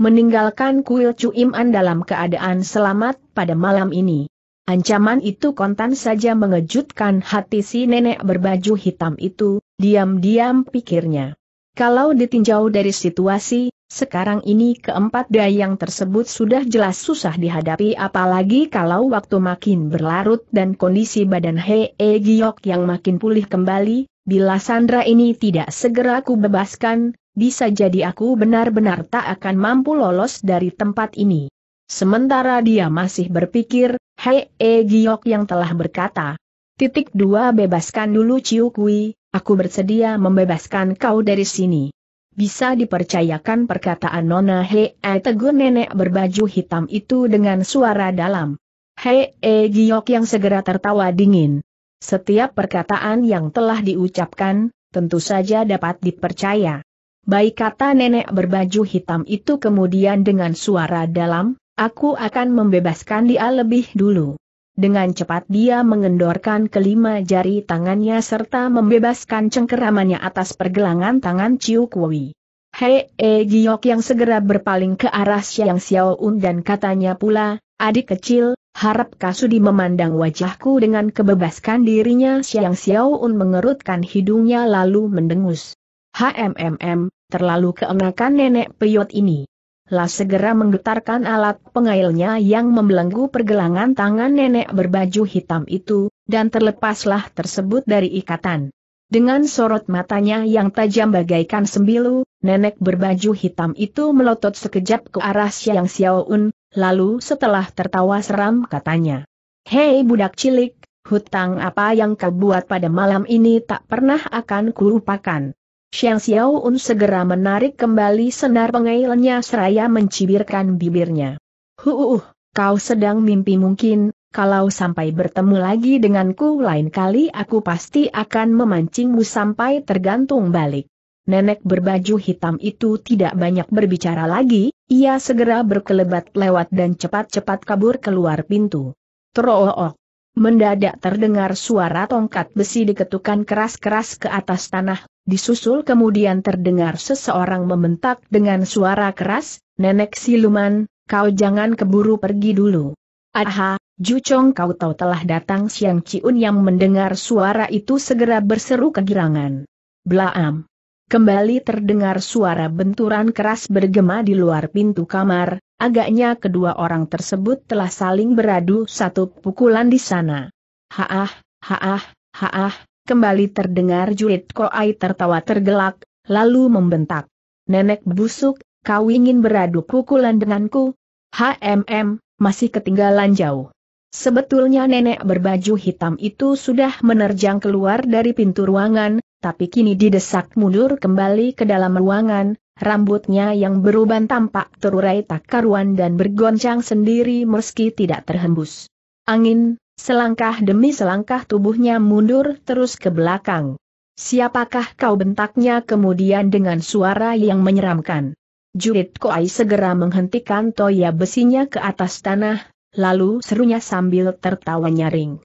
meninggalkan kuil Cuiman dalam keadaan selamat pada malam ini. Ancaman itu kontan saja mengejutkan hati si nenek berbaju hitam itu, diam-diam pikirnya. Kalau ditinjau dari situasi, sekarang ini keempat dayang tersebut sudah jelas susah dihadapi apalagi kalau waktu makin berlarut dan kondisi badan Hei -E yang makin pulih kembali, bila Sandra ini tidak segera aku bebaskan, bisa jadi aku benar-benar tak akan mampu lolos dari tempat ini. Sementara dia masih berpikir, Hei -E yang telah berkata, titik dua bebaskan dulu Ciu Kui, Aku bersedia membebaskan kau dari sini. Bisa dipercayakan perkataan Nona Hei eh, tegur nenek berbaju hitam itu dengan suara dalam. Hei eh, Giok yang segera tertawa dingin. Setiap perkataan yang telah diucapkan, tentu saja dapat dipercaya. Baik kata nenek berbaju hitam itu kemudian dengan suara dalam, aku akan membebaskan dia lebih dulu. Dengan cepat dia mengendorkan kelima jari tangannya serta membebaskan cengkeramannya atas pergelangan tangan Ciu Kui. Hei E Giok yang segera berpaling ke arah Xiang Xiaoun dan katanya pula, adik kecil, harap Kasudi memandang wajahku dengan kebebaskan dirinya Xiang Xiaoun mengerutkan hidungnya lalu mendengus. HMMM, terlalu keenakan nenek peyot ini. Lah segera menggetarkan alat pengailnya yang membelenggu pergelangan tangan nenek berbaju hitam itu, dan terlepaslah tersebut dari ikatan. Dengan sorot matanya yang tajam bagaikan sembilu, nenek berbaju hitam itu melotot sekejap ke arah Xiao Xiaoun, lalu setelah tertawa seram katanya. Hei budak cilik, hutang apa yang kau buat pada malam ini tak pernah akan kulupakan. Xiang Xiaoun segera menarik kembali senar pengailnya seraya mencibirkan bibirnya. Huuuh, kau sedang mimpi mungkin, kalau sampai bertemu lagi denganku lain kali aku pasti akan memancingmu sampai tergantung balik. Nenek berbaju hitam itu tidak banyak berbicara lagi, ia segera berkelebat lewat dan cepat-cepat kabur keluar pintu. Trook. Mendadak terdengar suara tongkat besi diketukan keras-keras ke atas tanah, disusul kemudian terdengar seseorang membentak dengan suara keras, Nenek Siluman, kau jangan keburu pergi dulu. Aha, Jucong kau tahu telah datang Siang Ciun yang mendengar suara itu segera berseru kegirangan. Blaam. Kembali terdengar suara benturan keras bergema di luar pintu kamar, Agaknya kedua orang tersebut telah saling beradu satu pukulan di sana. Haah, haah, haah, kembali terdengar jurit koai tertawa tergelak, lalu membentak. Nenek busuk, kau ingin beradu pukulan denganku? HMM, masih ketinggalan jauh. Sebetulnya nenek berbaju hitam itu sudah menerjang keluar dari pintu ruangan, tapi kini didesak mundur kembali ke dalam ruangan, Rambutnya yang beruban tampak terurai tak karuan dan bergoncang sendiri meski tidak terhembus. Angin, selangkah demi selangkah tubuhnya mundur terus ke belakang. Siapakah kau bentaknya kemudian dengan suara yang menyeramkan. Jurit Koai segera menghentikan toya besinya ke atas tanah, lalu serunya sambil tertawa nyaring.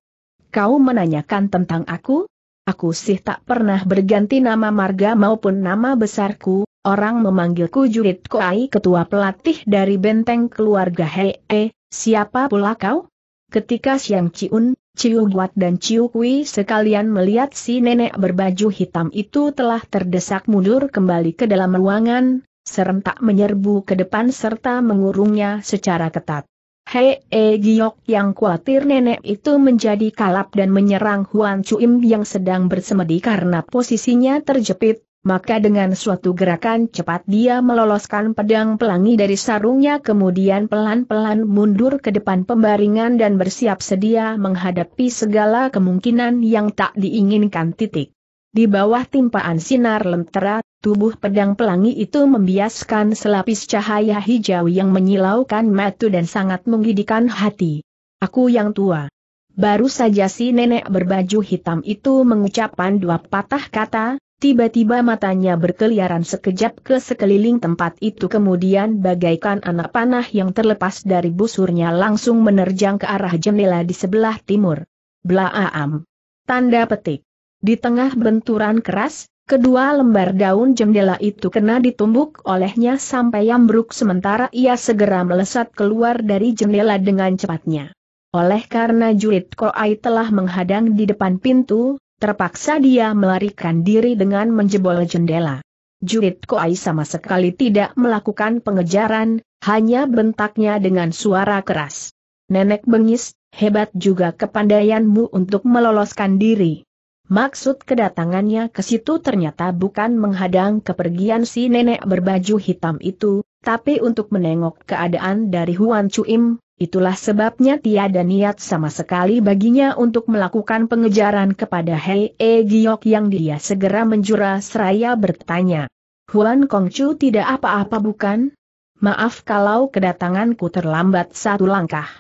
Kau menanyakan tentang aku? Aku sih tak pernah berganti nama marga maupun nama besarku, orang memanggilku Jurit Koai ketua pelatih dari benteng keluarga Hei, -he, e. siapa pula kau? Ketika Siang Ciun, Ciu Guat dan Ciu Kui sekalian melihat si nenek berbaju hitam itu telah terdesak mundur kembali ke dalam ruangan, serentak menyerbu ke depan serta mengurungnya secara ketat. Hei -he e Giok yang khawatir nenek itu menjadi kalap dan menyerang Huan Chuim yang sedang bersemedi karena posisinya terjepit, maka dengan suatu gerakan cepat dia meloloskan pedang pelangi dari sarungnya kemudian pelan-pelan mundur ke depan pembaringan dan bersiap sedia menghadapi segala kemungkinan yang tak diinginkan titik. Di bawah timpaan sinar lentera, tubuh pedang pelangi itu membiaskan selapis cahaya hijau yang menyilaukan mata dan sangat menggidikan hati. Aku yang tua. Baru saja si nenek berbaju hitam itu mengucapkan dua patah kata, Tiba-tiba matanya berkeliaran sekejap ke sekeliling tempat itu kemudian bagaikan anak panah yang terlepas dari busurnya langsung menerjang ke arah jendela di sebelah timur. Blaam. Tanda petik. Di tengah benturan keras, Kedua lembar daun jendela itu kena ditumbuk olehnya sampai ambruk sementara ia segera melesat keluar dari jendela dengan cepatnya. Oleh karena jurid Koai telah menghadang di depan pintu, terpaksa dia melarikan diri dengan menjebol jendela. Jurit Koai sama sekali tidak melakukan pengejaran, hanya bentaknya dengan suara keras. Nenek bengis, hebat juga kepandaianmu untuk meloloskan diri. Maksud kedatangannya ke situ ternyata bukan menghadang kepergian si nenek berbaju hitam itu, tapi untuk menengok keadaan dari Huan Chuim, Itulah sebabnya tiada niat sama sekali baginya untuk melakukan pengejaran kepada Hei E Giok yang dia segera menjura seraya bertanya. Huan Kongcu tidak apa-apa bukan? Maaf kalau kedatanganku terlambat satu langkah.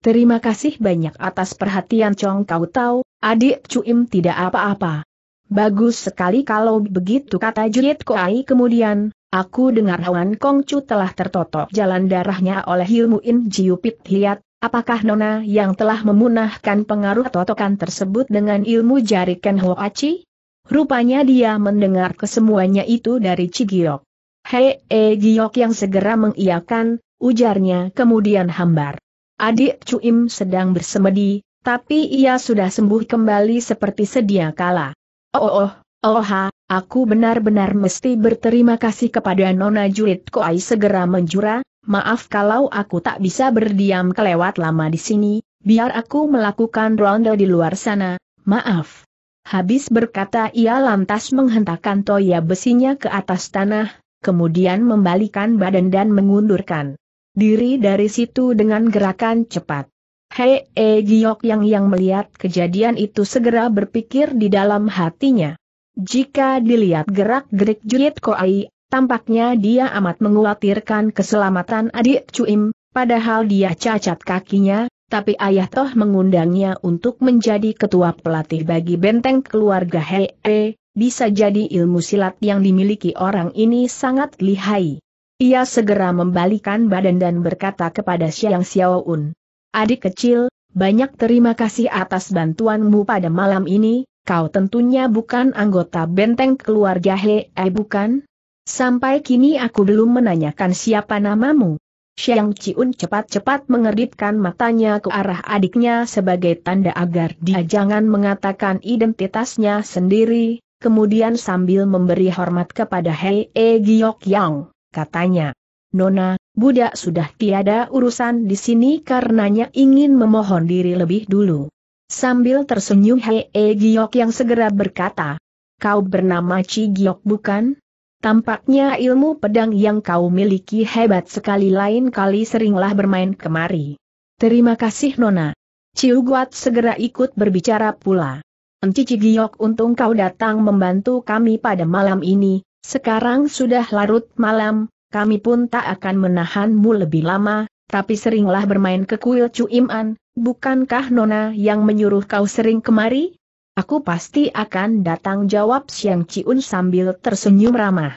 Terima kasih banyak atas perhatian Chong Kau Tau, adik Cuim tidak apa-apa. Bagus sekali kalau begitu kata Juliet Koai kemudian, Aku dengar Kong Kongcu telah tertotok jalan darahnya oleh ilmu In Jiupit Hiat, apakah Nona yang telah memunahkan pengaruh totokan tersebut dengan ilmu jari Ken Aci? Rupanya dia mendengar kesemuanya itu dari Cigiok. Hei, e Giok yang segera mengiyakan, ujarnya kemudian hambar. Adik Cuim sedang bersemedi, tapi ia sudah sembuh kembali seperti sedia kala. Oh oh, oh, oh ha, Aku benar-benar mesti berterima kasih kepada Nona Julit Koai segera menjura, maaf kalau aku tak bisa berdiam kelewat lama di sini, biar aku melakukan ronde di luar sana, maaf. Habis berkata ia lantas menghentakkan toya besinya ke atas tanah, kemudian membalikan badan dan mengundurkan diri dari situ dengan gerakan cepat. Hei, -he eh, Giok yang yang melihat kejadian itu segera berpikir di dalam hatinya. Jika dilihat gerak-gerik Juit Koai, tampaknya dia amat mengkhawatirkan keselamatan adik Cuim, padahal dia cacat kakinya, tapi ayah Toh mengundangnya untuk menjadi ketua pelatih bagi benteng keluarga Hei, -he, e. bisa jadi ilmu silat yang dimiliki orang ini sangat lihai. Ia segera membalikan badan dan berkata kepada Xiao Un, Adik kecil, banyak terima kasih atas bantuanmu pada malam ini, kau tentunya bukan anggota benteng keluarga He, eh bukan? Sampai kini aku belum menanyakan siapa namamu. Xiang Ciun cepat-cepat mengeritkan matanya ke arah adiknya sebagai tanda agar dia jangan mengatakan identitasnya sendiri, kemudian sambil memberi hormat kepada He E Giok Yang, katanya, Nona, budak sudah tiada urusan di sini karenanya ingin memohon diri lebih dulu. Sambil tersenyum Hei -e Giok yang segera berkata, Kau bernama Ci Giok bukan? Tampaknya ilmu pedang yang kau miliki hebat sekali lain kali seringlah bermain kemari. Terima kasih Nona. Ciu Guat segera ikut berbicara pula. Enci Giok untung kau datang membantu kami pada malam ini, sekarang sudah larut malam, kami pun tak akan menahanmu lebih lama, tapi seringlah bermain ke kuil An, Bukankah Nona yang menyuruh kau sering kemari? Aku pasti akan datang jawab Siang Ciun sambil tersenyum ramah.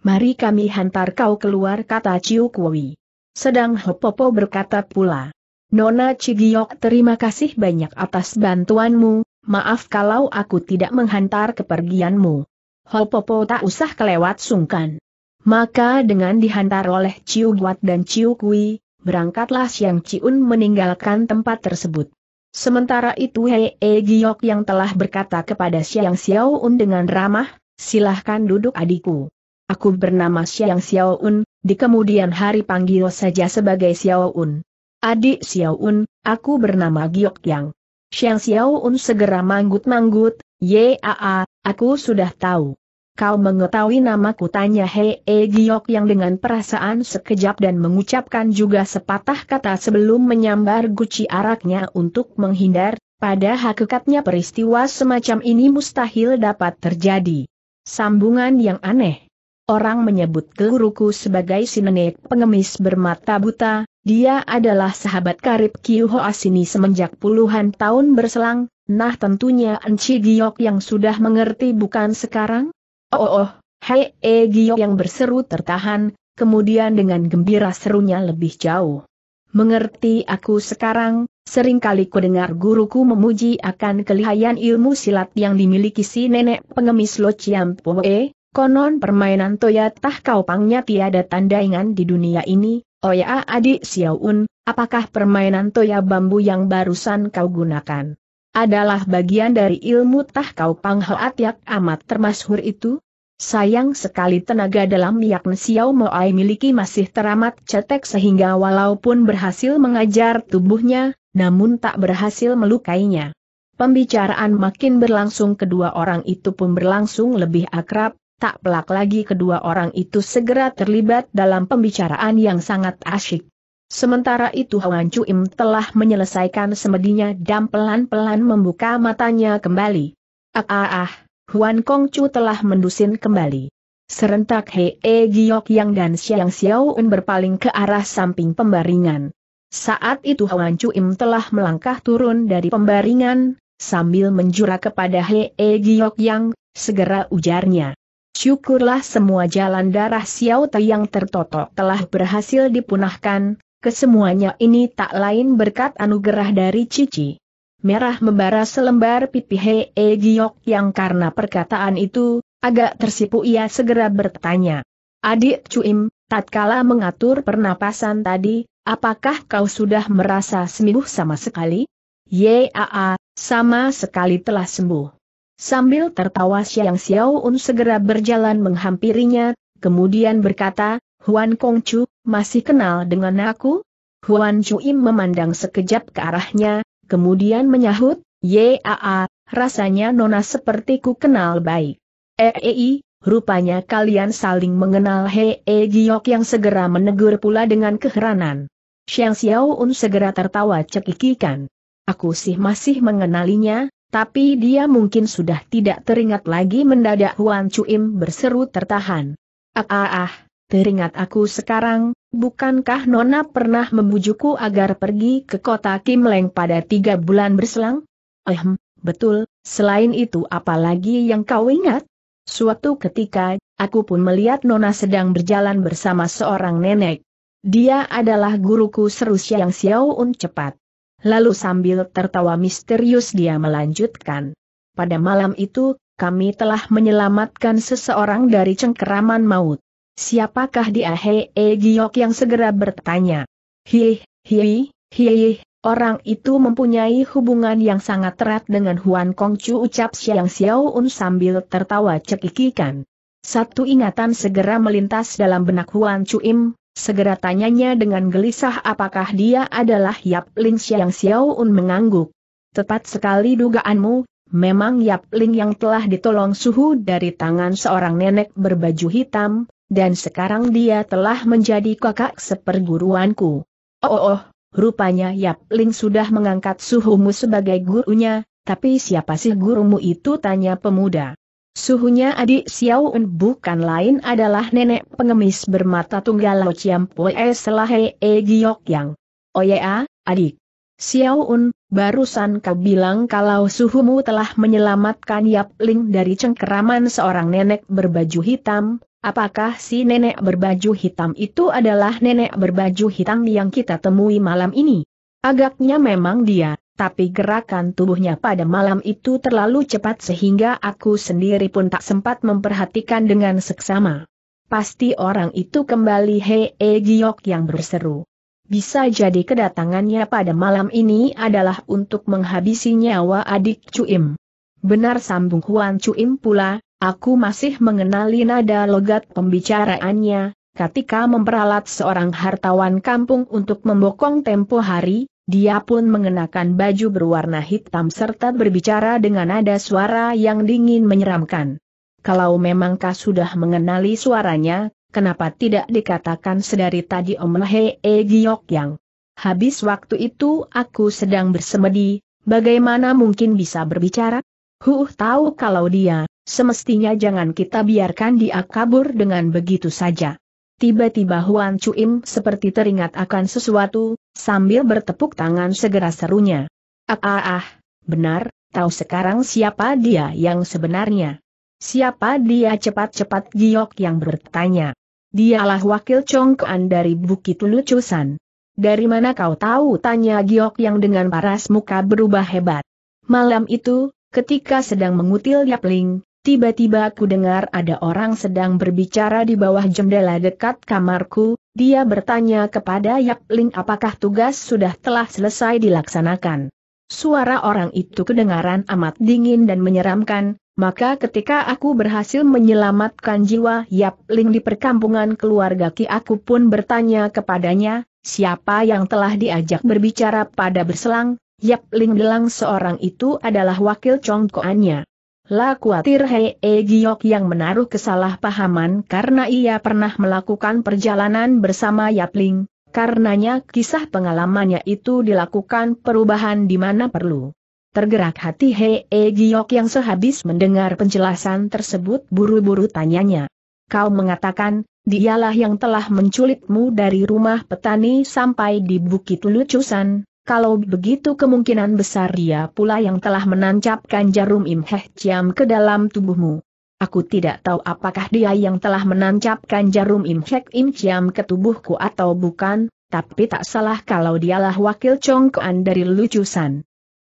Mari kami hantar kau keluar kata Ciu Kui. Sedang Hopopo berkata pula. Nona Cigiok terima kasih banyak atas bantuanmu, maaf kalau aku tidak menghantar kepergianmu. Hopopo tak usah kelewat sungkan. Maka dengan dihantar oleh Ciu Guat dan Ciu Kui, berangkatlah Siang Ciun meninggalkan tempat tersebut. Sementara itu Hei e Giok yang telah berkata kepada Xiang Xiaoun dengan ramah, silahkan duduk adikku. Aku bernama Xiang Xiaoun, di kemudian hari panggil saja sebagai Xiaoun. Adik Xiaoun, aku bernama Giok Yang. Xiang Xiaoun segera manggut-manggut, yaa, aku sudah tahu. Kau mengetahui namaku tanya Hei e Giok yang dengan perasaan sekejap dan mengucapkan juga sepatah kata sebelum menyambar guci araknya untuk menghindar, pada hakikatnya peristiwa semacam ini mustahil dapat terjadi. Sambungan yang aneh. Orang menyebut guruku sebagai sinenek pengemis bermata buta, dia adalah sahabat karib Kiu Asini semenjak puluhan tahun berselang, nah tentunya Enci Giok yang sudah mengerti bukan sekarang? Oh oh, hei oh. e eh, Gio yang berseru tertahan, kemudian dengan gembira serunya lebih jauh. Mengerti aku sekarang, seringkali kudengar guruku memuji akan kelihayan ilmu silat yang dimiliki si nenek pengemis Lo Chiam Poe, konon permainan toyatah kau pangnya tiada tandaingan di dunia ini, oh ya adik Xiaoun, apakah permainan toya bambu yang barusan kau gunakan? adalah bagian dari ilmu tahkau panghoat yak amat termasyhur itu? Sayang sekali tenaga dalam yak Xiao Moai miliki masih teramat cetek sehingga walaupun berhasil mengajar tubuhnya, namun tak berhasil melukainya. Pembicaraan makin berlangsung kedua orang itu pun berlangsung lebih akrab, tak pelak lagi kedua orang itu segera terlibat dalam pembicaraan yang sangat asyik. Sementara itu Hwan Chuim telah menyelesaikan semedinya dan pelan-pelan membuka matanya kembali. Ah ah ah, Huan Kong Chu telah mendusin kembali. Serentak Hei e Giok Yang dan Xiang Xiaoun berpaling ke arah samping pembaringan. Saat itu Hwan Chuim telah melangkah turun dari pembaringan, sambil menjura kepada Hei e Giok Yang, segera ujarnya. Syukurlah semua jalan darah Xiao Te yang tertotok telah berhasil dipunahkan, Kesemuanya ini tak lain berkat anugerah dari Cici. Merah membara selembar pipi Hei e Giok yang karena perkataan itu, agak tersipu ia segera bertanya. Adik Cuim, tatkala mengatur pernapasan tadi, apakah kau sudah merasa sembuh sama sekali? Yaa, sama sekali telah sembuh. Sambil tertawa siang Xiang un segera berjalan menghampirinya, kemudian berkata, Huan Kong Chu masih kenal dengan aku? Huan Chuim memandang sekejap ke arahnya, kemudian menyahut, Yaa, rasanya Nona seperti ku kenal baik. Eei, eh, eh, rupanya kalian saling mengenal Hee Giok yang segera menegur pula dengan keheranan. Xiang Xiao un segera tertawa cekikikan. Aku sih masih mengenalinya, tapi dia mungkin sudah tidak teringat lagi mendadak Huan Chuim berseru tertahan. Ah ah ah, Teringat aku sekarang, bukankah Nona pernah membujukku agar pergi ke kota Kim Leng pada tiga bulan berselang? Ehem, betul, selain itu apalagi yang kau ingat? Suatu ketika, aku pun melihat Nona sedang berjalan bersama seorang nenek. Dia adalah guruku seru yang Xiao Un cepat. Lalu sambil tertawa misterius dia melanjutkan. Pada malam itu, kami telah menyelamatkan seseorang dari cengkeraman maut. Siapakah dia akhir -e Giok yang segera bertanya? Hi, hi, hi, orang itu mempunyai hubungan yang sangat erat dengan Huan Kongcu ucap Xiang Xiaoun sambil tertawa cekikikan. Satu ingatan segera melintas dalam benak Huan Im, segera tanyanya dengan gelisah apakah dia adalah Yap Ling Xiao un mengangguk. Tepat sekali dugaanmu, memang Yap Ling yang telah ditolong suhu dari tangan seorang nenek berbaju hitam, dan sekarang dia telah menjadi kakak seperguruanku. Oh, oh, oh rupanya Yap Ling sudah mengangkat suhumu sebagai gurunya, tapi siapa sih gurumu itu tanya pemuda. Suhunya adik Xiao Un bukan lain adalah nenek pengemis bermata tunggal Lo Chiam Pue Selahe E Giok Yang. Oh ya, adik. Xiao Un, barusan kau bilang kalau suhumu telah menyelamatkan Yap Ling dari cengkeraman seorang nenek berbaju hitam, Apakah si nenek berbaju hitam itu adalah nenek berbaju hitam yang kita temui malam ini? Agaknya memang dia, tapi gerakan tubuhnya pada malam itu terlalu cepat sehingga aku sendiri pun tak sempat memperhatikan dengan seksama. Pasti orang itu kembali Hei Giok yang berseru. Bisa jadi kedatangannya pada malam ini adalah untuk menghabisi nyawa adik Cuim. Benar sambung Huan Cuim pula, Aku masih mengenali nada logat pembicaraannya, ketika memperalat seorang hartawan kampung untuk membokong tempo hari, dia pun mengenakan baju berwarna hitam serta berbicara dengan nada suara yang dingin menyeramkan. Kalau memang kau sudah mengenali suaranya, kenapa tidak dikatakan sedari tadi Om Lehe e Giok Yang? Habis waktu itu aku sedang bersemedi, bagaimana mungkin bisa berbicara? Huh tahu kalau dia, Semestinya jangan kita biarkan dia kabur dengan begitu saja. Tiba-tiba Huan Chuim seperti teringat akan sesuatu, sambil bertepuk tangan segera serunya. Ah ah ah, benar, tahu sekarang siapa dia yang sebenarnya. Siapa dia cepat-cepat giok yang bertanya. Dialah wakil congkoan dari Bukit Lucusan. Dari mana kau tahu tanya giok yang dengan paras muka berubah hebat. Malam itu, ketika sedang mengutil Yapling, Tiba-tiba aku dengar ada orang sedang berbicara di bawah jendela dekat kamarku, dia bertanya kepada Yap Ling apakah tugas sudah telah selesai dilaksanakan. Suara orang itu kedengaran amat dingin dan menyeramkan, maka ketika aku berhasil menyelamatkan jiwa Yap Ling di perkampungan keluarga Ki aku pun bertanya kepadanya, siapa yang telah diajak berbicara pada berselang, Yap Ling bilang seorang itu adalah wakil congkoannya. La kuatir Hei e Giok yang menaruh kesalahpahaman karena ia pernah melakukan perjalanan bersama Yapling, karenanya kisah pengalamannya itu dilakukan perubahan di mana perlu. Tergerak hati Hei e Giok yang sehabis mendengar penjelasan tersebut buru-buru tanyanya. Kau mengatakan, dialah yang telah menculikmu dari rumah petani sampai di Bukit Lucusan, kalau begitu kemungkinan besar dia pula yang telah menancapkan jarum imheh ciam ke dalam tubuhmu. Aku tidak tahu apakah dia yang telah menancapkan jarum imhek im ke tubuhku atau bukan, tapi tak salah kalau dialah wakil congkoan dari lucusan.